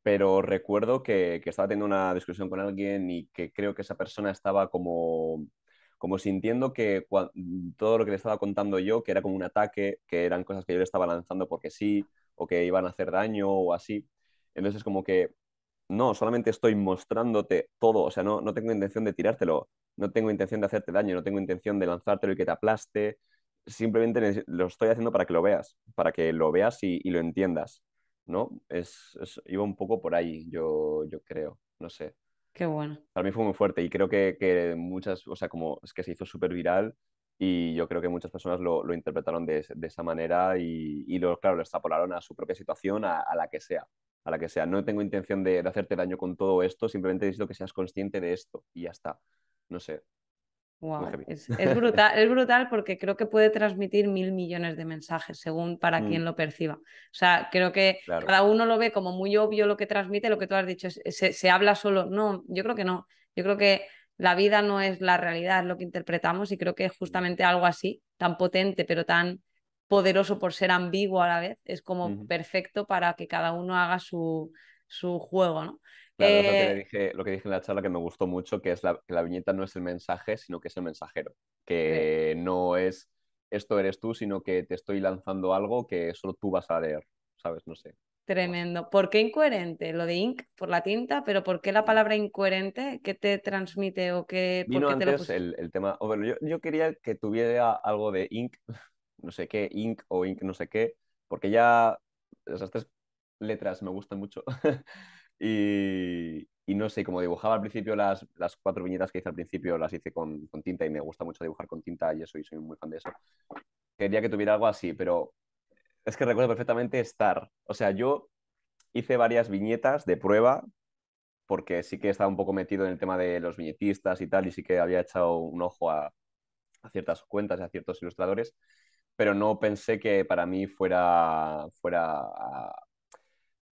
pero recuerdo que, que estaba teniendo una discusión con alguien y que creo que esa persona estaba como como sintiendo que mm, todo lo que le estaba contando yo, que era como un ataque, que eran cosas que yo le estaba lanzando porque sí, o que iban a hacer daño o así. Entonces como que, no, solamente estoy mostrándote todo, o sea, no, no tengo intención de tirártelo, no tengo intención de hacerte daño, no tengo intención de lanzártelo y que te aplaste, simplemente lo estoy haciendo para que lo veas, para que lo veas y, lo entiendas, ¿no? es, iba un poco por ahí, yo, yo creo, no sé bueno. Para mí fue muy fuerte y creo que, muchas, o sea, como es que se hizo súper viral y yo creo que muchas personas lo, interpretaron de, esa manera y, y lo, claro, lo extrapolaron a su propia situación, a, la que sea. A la que sea. No tengo intención de, de hacerte daño con todo esto, simplemente necesito que seas consciente de esto y ya está. No sé, es, brutal, es brutal porque creo que puede transmitir mil millones de mensajes según para mm. quien lo perciba. O sea, creo que cada uno lo ve como muy obvio lo que transmite, lo que tú has dicho, se, habla solo. No, yo creo que no. Yo creo que la vida no es la realidad, es lo que interpretamos y creo que mm. justamente algo así, tan potente pero tan poderoso por ser ambiguo a la vez, es como perfecto para que cada uno haga su, su juego, ¿no? lo, que eh, dije, lo que, dije, en la charla que me gustó mucho, que es la, que la viñeta no es el mensaje, sino que es el mensajero. Que no es esto eres tú, sino que te estoy lanzando algo que solo tú vas a leer, ¿sabes? No sé. Tremendo. ¿Por qué incoherente? Lo de ink por la tinta, pero ¿por qué la palabra incoherente? ¿Qué te transmite o qué, por qué te lo el, el, tema. yo, yo, quería que tuviera algo de ink, no sé qué, ink o ink, no sé qué, porque ya esas tres letras me gustan mucho. Y, no sé, como dibujaba al principio las, las, cuatro viñetas que hice al principio, las hice con, tinta y me gusta mucho dibujar con tinta y eso, soy muy fan de eso. Quería que tuviera algo así, pero es que recuerdo perfectamente estar. O sea, yo hice varias viñetas de prueba porque sí que estaba un poco metido en el tema de los viñetistas y tal, y sí que había echado un ojo a, a ciertas cuentas, a ciertos ilustradores, pero no pensé que para mí fuera, fuera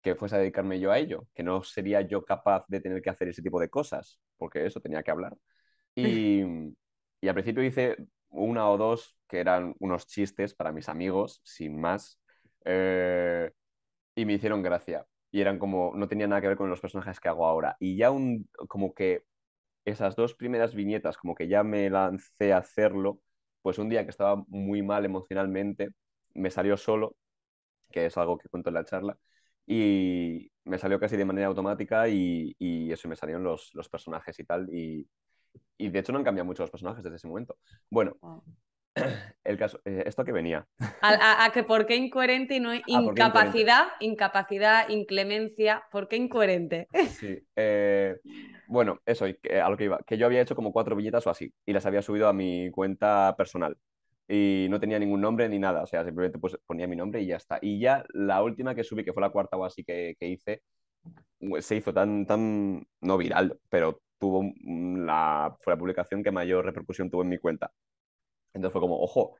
que fuese a dedicarme yo a ello, que no sería yo capaz de tener que hacer ese tipo de cosas, porque eso tenía que hablar. Y, mm, y al principio hice una o dos que eran unos chistes para mis amigos, sin más, eh, y me hicieron gracia. Y eran como, no tenía nada que ver con los personajes que hago ahora. Y ya un, como que esas dos primeras viñetas, como que ya me lancé a hacerlo, pues un día que estaba muy mal emocionalmente, me salió solo, que es algo que cuento en la charla, y me salió casi de manera automática y, y eso, me salieron los, personajes y tal. Y, y, de hecho no han cambiado mucho los personajes desde ese momento. Bueno, el caso, eh, ¿esto que venía? A, que por qué incoherente y no ah, incapacidad, incapacidad, inclemencia, ¿por qué incoherente? Sí, eh, bueno, eso, a lo que iba, que yo había hecho como cuatro billetas o así y las había subido a mi cuenta personal y no tenía ningún nombre ni nada, o sea, simplemente pues ponía mi nombre y ya está. Y ya la última que subí, que fue la cuarta o así que, que hice, pues, se hizo tan, tan, no viral, pero tuvo la, fue la publicación que mayor repercusión tuvo en mi cuenta. Entonces fue como, ojo.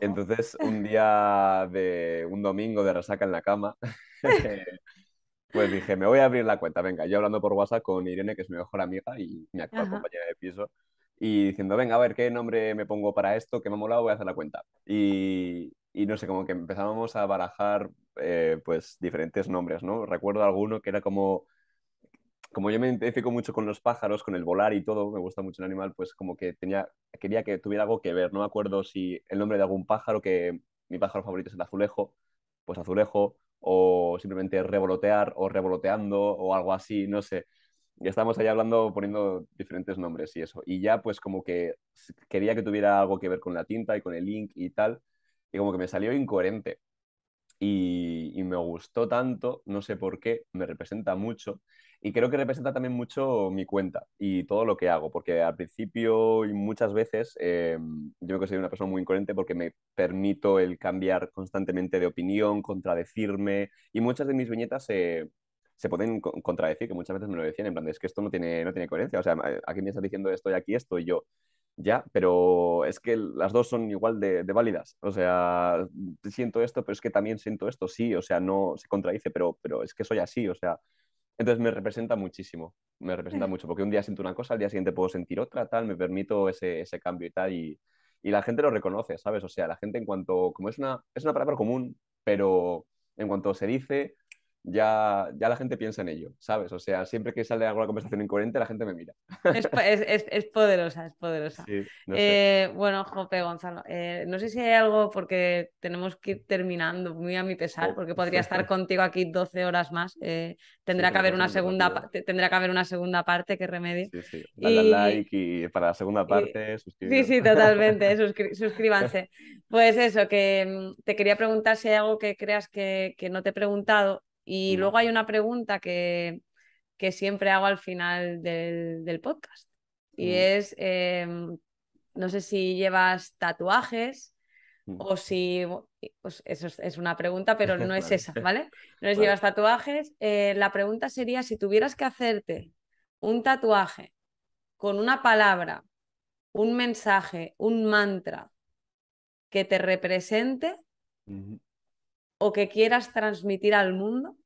Entonces, un día de un domingo de resaca en la cama, pues dije, me voy a abrir la cuenta. Venga, yo hablando por WhatsApp con Irene, que es mi mejor amiga y mi actual compañera de piso, y diciendo, venga, a ver qué nombre me pongo para esto, que me ha molado, voy a hacer la cuenta. Y, no sé, como que empezábamos a barajar eh, pues diferentes nombres, ¿no? Recuerdo alguno que era como, como yo me identifico mucho con los pájaros, con el volar y todo, me gusta mucho el animal, pues como que tenía, quería que tuviera algo que ver, no me acuerdo si el nombre de algún pájaro, que mi pájaro favorito es el azulejo, pues azulejo, o simplemente revolotear o revoloteando o algo así, no sé ya estábamos ahí hablando, poniendo diferentes nombres y eso. Y ya pues como que quería que tuviera algo que ver con la tinta y con el ink y tal. Y como que me salió incoherente. Y, me gustó tanto, no sé por qué, me representa mucho. Y creo que representa también mucho mi cuenta y todo lo que hago, porque al principio y muchas veces eh, yo me considero una persona muy incoherente porque me permito el cambiar constantemente de opinión, contradecirme, y muchas de mis viñetas se se pueden contradecir, que muchas veces me lo decían, en plan, es que esto no tiene, no tiene coherencia, o sea, aquí me estás diciendo esto y aquí esto y yo, ya, pero es que las dos son igual de, válidas, o sea, siento esto, pero es que también siento esto, sí, o sea, no se contradice, pero, pero es que soy así, o sea, entonces me representa muchísimo, me representa mucho, porque un día siento una cosa, al día siguiente puedo sentir otra, tal, me permito ese, cambio y tal, y, la gente lo reconoce, ¿sabes? O sea, la gente en cuanto, como es una, es una palabra común, pero en cuanto se dice, ya, la gente piensa en ello, ¿sabes? O sea, siempre que sale alguna conversación incoherente, la gente me mira. Es, poderosa, es poderosa. Eh, bueno, Jope, Gonzalo, eh, no sé si hay algo porque tenemos que ir terminando, muy a mi pesar, porque podría estar contigo aquí 12 horas más. Eh, tendrá que haber una segunda tendrá que haber una segunda parte, qué remedio. Sí, sí. Dale like y para la segunda parte, Sí, sí, totalmente, suscríbanse. Pues eso, que mm, te quería preguntar si hay algo que creas que, que no te he preguntado y mm. luego hay una pregunta que, que siempre hago al final del, del podcast. Y mm. es, em, no sé si llevas tatuajes mm. o si, pues eso es, una pregunta, pero no es esa, ¿vale? No es llevas tatuajes. Eh, la pregunta sería, si tuvieras que hacerte un tatuaje con una palabra, un mensaje, un mantra que te represente, o que quieras transmitir al mundo,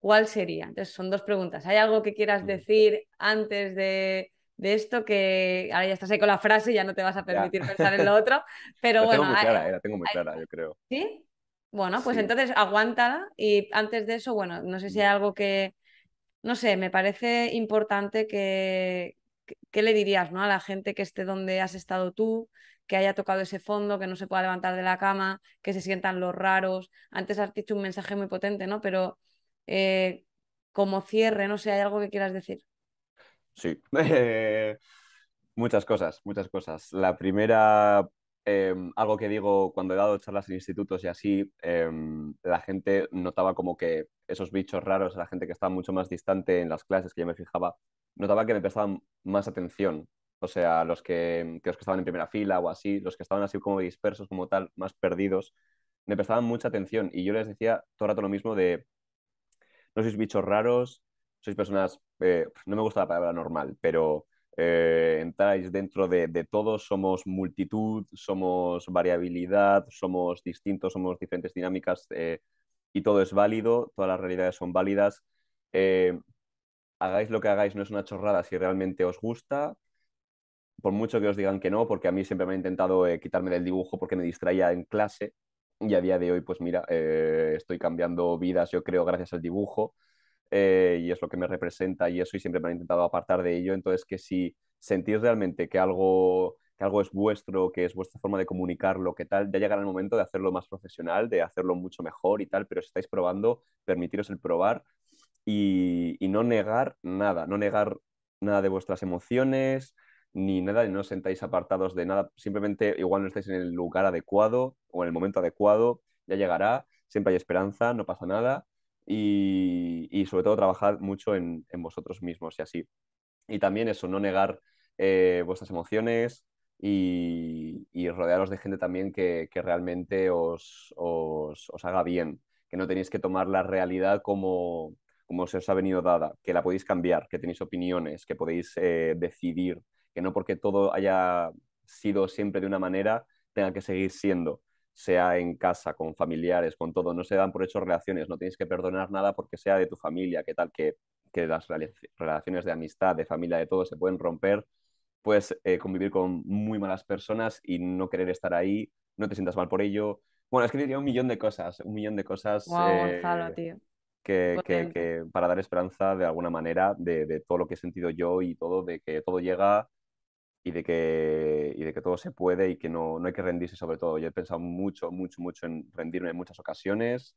¿cuál sería? Entonces son dos preguntas. ¿Hay algo que quieras mm. decir antes de, de esto que ahora ya estás ahí con la frase y ya no te vas a permitir pensar en lo otro? Pero la bueno, eh, tengo muy clara, tengo yo creo. ¿Sí? Bueno, pues entonces aguántala y antes de eso, bueno, no sé si hay mm. algo que, no sé, me parece importante que, ¿qué le dirías ¿no? a la gente que esté donde has estado tú, que haya tocado ese fondo, que no se pueda levantar de la cama, que se sientan los raros. Antes has dicho un mensaje muy potente, ¿no? Pero eh, como cierre, no sé, ¿hay algo que quieras decir? Sí. muchas cosas, muchas cosas. La primera, em, algo que digo cuando he dado charlas en institutos y así, em, la gente notaba como que esos bichos raros, la gente que estaba mucho más distante en las clases, que yo me fijaba, notaba que me prestaban más atención o sea, los que, estaban en primera fila o así, los que estaban así como dispersos, como tal, más perdidos, me prestaban mucha atención y yo les decía todo el rato lo mismo de, no sois bichos raros, sois personas, eh, no me gusta la palabra normal, pero eh, entráis dentro de, todos, somos multitud, somos variabilidad, somos distintos, somos diferentes dinámicas eh, y todo es válido, todas las realidades son válidas. hagáis lo que hagáis, no es una chorrada si realmente os gusta por mucho que os digan que no, porque a mí siempre me he intentado eh, quitarme del dibujo porque me distraía en clase y a día de hoy, pues mira, eh, estoy cambiando vidas, yo creo, gracias al dibujo eh, y es lo que me representa y eso y siempre me han intentado apartar de ello. Entonces, que si sentís realmente que algo, algo es vuestro, que es vuestra forma de comunicarlo, que tal, ya llegará el momento de hacerlo más profesional, de hacerlo mucho mejor y tal, pero si estáis probando, permitiros el probar. y no negar nada, no negar nada de vuestras emociones, ni nada, no os sentáis apartados de nada, simplemente igual no estáis en el lugar adecuado o en el momento adecuado, ya llegará, siempre hay esperanza, no pasa nada y, sobre todo trabajad mucho en, vosotros mismos y así. Y también eso, no negar eh, vuestras emociones y, y, rodearos de gente también que, realmente os, haga bien, que no tenéis que tomar la realidad como, como se os ha venido dada, que la podéis cambiar, que tenéis opiniones, que podéis eh, decidir no porque todo haya sido siempre de una manera, tenga que seguir siendo, sea en casa, con familiares, con todo, no se dan por hechos relaciones, no tienes que perdonar nada porque sea de tu familia, que tal, que, que las relaciones de amistad, de familia, de todo se pueden romper, pues convivir con muy malas personas y no querer estar ahí, no te sientas mal por ello. Bueno, es que diría un millón de cosas, un millón de cosas. Eh, tío. para dar esperanza de alguna manera de todo lo que he sentido yo y todo, de que todo llega, y de que, de que todo se puede y que no, no hay que rendirse sobre todo. Yo he pensado mucho, mucho, mucho en rendirme en muchas ocasiones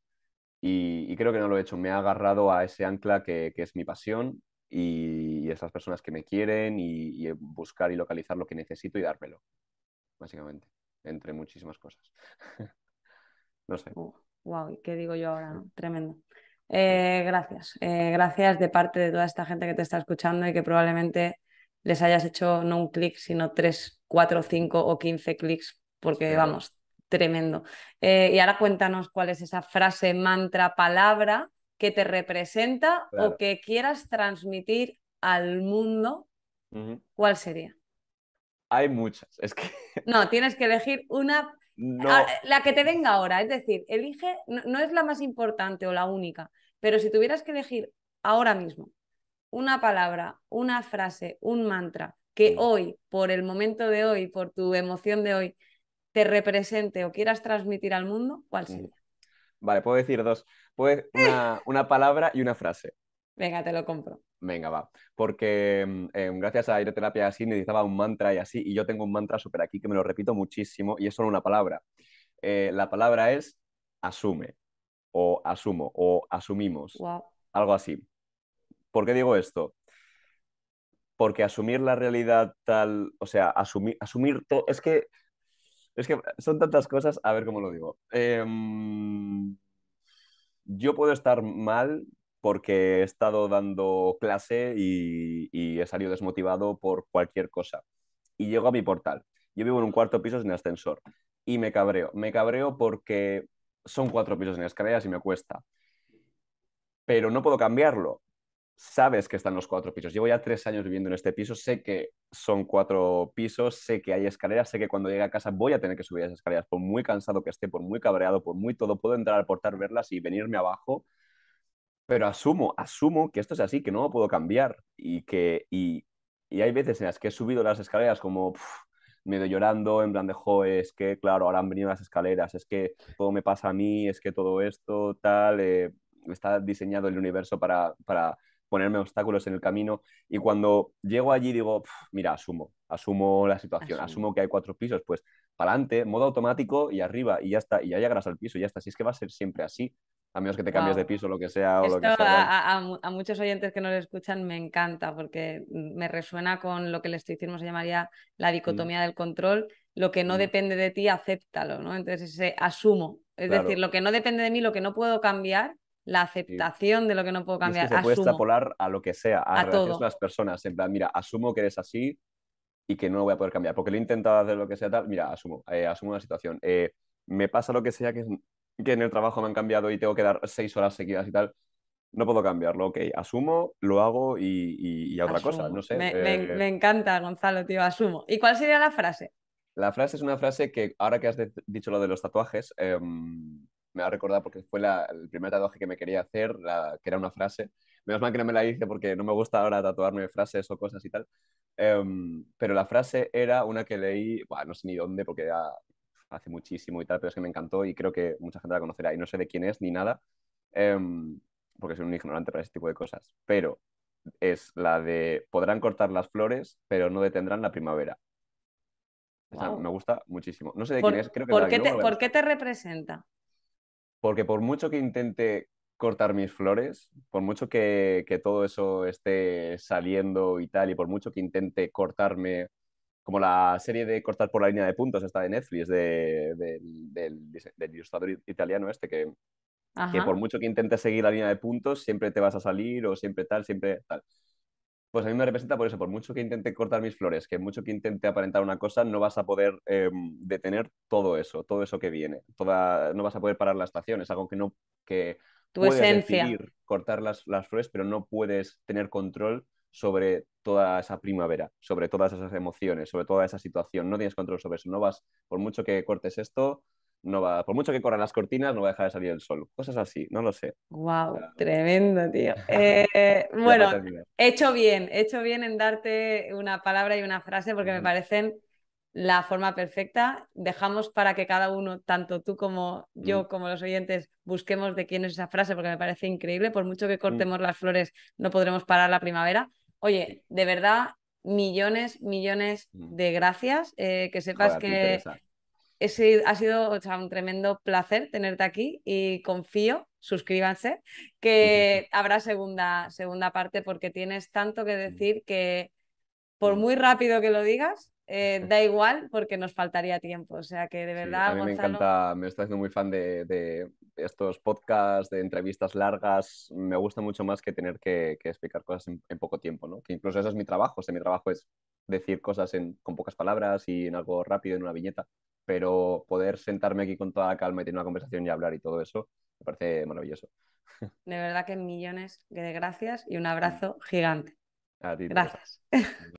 y, creo que no lo he hecho. Me ha agarrado a ese ancla que, es mi pasión y, y, esas personas que me quieren y, buscar y localizar lo que necesito y dármelo, básicamente, entre muchísimas cosas. no sé. Wow, ¿qué digo yo ahora? Mm. Tremendo. Eh, gracias. Eh, gracias de parte de toda esta gente que te está escuchando y que probablemente les hayas hecho no un clic, sino tres, cuatro, cinco o quince clics, porque vamos, tremendo. Eh, y ahora cuéntanos cuál es esa frase, mantra, palabra que te representa o que quieras transmitir al mundo, ¿cuál sería? Hay muchas, es que... No, tienes que elegir una ah, La que te venga ahora, es decir, elige, no, es la más importante o la única, pero si tuvieras que elegir ahora mismo una palabra, una frase, un mantra que hoy, por el momento de hoy, por tu emoción de hoy, te represente o quieras transmitir al mundo, ¿cuál mm. sería? Vale, puedo decir dos. ¡Eh! una, palabra y una frase. Venga, te lo compro. Venga, va. Porque mm, em, gracias a Aireterapia así necesitaba un mantra y así, y yo tengo un mantra súper aquí que me lo repito muchísimo y es solo una palabra. Eh, la palabra es asume o asumo o asumimos. Algo así. ¿Por qué digo esto? Porque asumir la realidad tal, o sea, asumir, asumir todo, es que, es que son tantas cosas, a ver cómo lo digo. Em, yo puedo estar mal porque he estado dando clase y, y he salido desmotivado por cualquier cosa. Y llego a mi portal. Yo vivo en un cuarto piso sin ascensor y me cabreo. Me cabreo porque son cuatro pisos en escaleras y me cuesta. Pero no puedo cambiarlo sabes que están los cuatro pisos. Llevo ya tres años viviendo en este piso, sé que son cuatro pisos, sé que hay escaleras, sé que cuando llegue a casa voy a tener que subir esas escaleras, por muy cansado que esté, por muy cabreado, por muy todo, puedo entrar al portal, verlas y venirme abajo, pero asumo, asumo que esto es así, que no lo puedo cambiar y que y, y hay veces en las que he subido las escaleras como... medio llorando, en plan de, es que, claro, ahora han venido las escaleras, es que todo me pasa a mí, es que todo esto, tal, eh, está diseñado el universo para, para ponerme obstáculos en el camino. Y cuando llego allí digo, mira, asumo, asumo la situación, asumo. que hay cuatro pisos, pues para adelante, modo automático y arriba, y ya está, y ya llegarás al piso, y ya está. Si es que va a ser siempre así, a menos que te cambies de piso, lo que sea. O lo que sea, a, a, muchos oyentes que no nos escuchan me encanta porque me resuena con lo que el estoicismo se llamaría la mm. dicotomía del control. Lo que no mm. depende de ti, acéptalo, ¿no? Entonces, ese asumo. Es decir, lo que no depende de mí, lo que no puedo cambiar, la aceptación de lo que no puedo cambiar. se puede extrapolar a lo que sea, a, todas las personas. mira, asumo que eres así y que no lo voy a poder cambiar, porque lo he intentado hacer lo que sea tal. Mira, asumo, eh, asumo una situación. Eh, me pasa lo que sea que, que en el trabajo me han cambiado y tengo que dar seis horas seguidas y tal. No puedo cambiarlo, ok. Asumo, lo hago y, y, otra cosa, no sé. Eh. Me, encanta, Gonzalo, tío, asumo. ¿Y cuál sería la frase? La frase es una frase que ahora que has dicho lo de los tatuajes, em, me va a recordar porque fue el primer tatuaje que me quería hacer, la, que era una frase. Menos mal que no me la hice porque no me gusta ahora tatuarme frases o cosas y tal. Em, pero la frase era una que leí, no sé ni dónde porque hace muchísimo y tal, pero es que me encantó y creo que mucha gente la conocerá y no sé de quién es ni nada, em, porque soy un ignorante para ese tipo de cosas. Pero es la de podrán cortar las flores, pero no detendrán la primavera. me gusta muchísimo. No sé de quién es, creo que ¿por, qué te, ¿Por qué te representa? porque por mucho que intente cortar mis flores, por mucho que, todo eso esté saliendo y tal, y por mucho que intente cortarme, como la serie de cortar por la línea de puntos está de Netflix, del, ilustrador italiano este, que, que, por mucho que intente seguir la línea de puntos, siempre te vas a salir o siempre tal, siempre tal pues a mí me representa por eso, por mucho que intente cortar mis flores, que mucho que intente aparentar una cosa, no vas a poder em, detener todo eso, todo eso que viene, toda, no vas a poder parar la estación, es algo que no, que tu puedes esencia. decidir cortar las, las flores, pero no puedes tener control sobre toda esa primavera, sobre todas esas emociones, sobre toda esa situación, no tienes control sobre eso, no vas, por mucho que cortes esto, va, por mucho que corran las cortinas, no va a dejar de salir el sol. Cosas así, no lo sé. Wow, tremendo, tío. Eh, bueno, hecho bien, hecho bien en darte una palabra y una frase porque me parecen la forma perfecta. Dejamos para que cada uno, tanto tú como yo, mm. como los oyentes, busquemos de quién es esa frase porque me parece increíble. Por mucho que mm. cortemos las flores, no podremos parar la primavera. Oye, de verdad, millones, millones mm. de gracias. Eh, que sepas que ha sido un tremendo placer tenerte aquí y confío, suscríbanse, que habrá segunda, segunda parte porque tienes tanto que decir que por muy rápido que lo digas, eh, da igual porque nos faltaría tiempo. O sea que de verdad. a mí me encanta, me estoy haciendo muy fan de, de, estos podcasts, de entrevistas largas. Me gusta mucho más que tener que, explicar cosas en, poco tiempo, ¿no? Que incluso eso es mi trabajo. mi trabajo es decir cosas con pocas palabras y en algo rápido, en una viñeta pero poder sentarme aquí con toda la calma y tener una conversación y hablar y todo eso, me parece maravilloso. De verdad que millones de gracias y un abrazo gigante. gracias.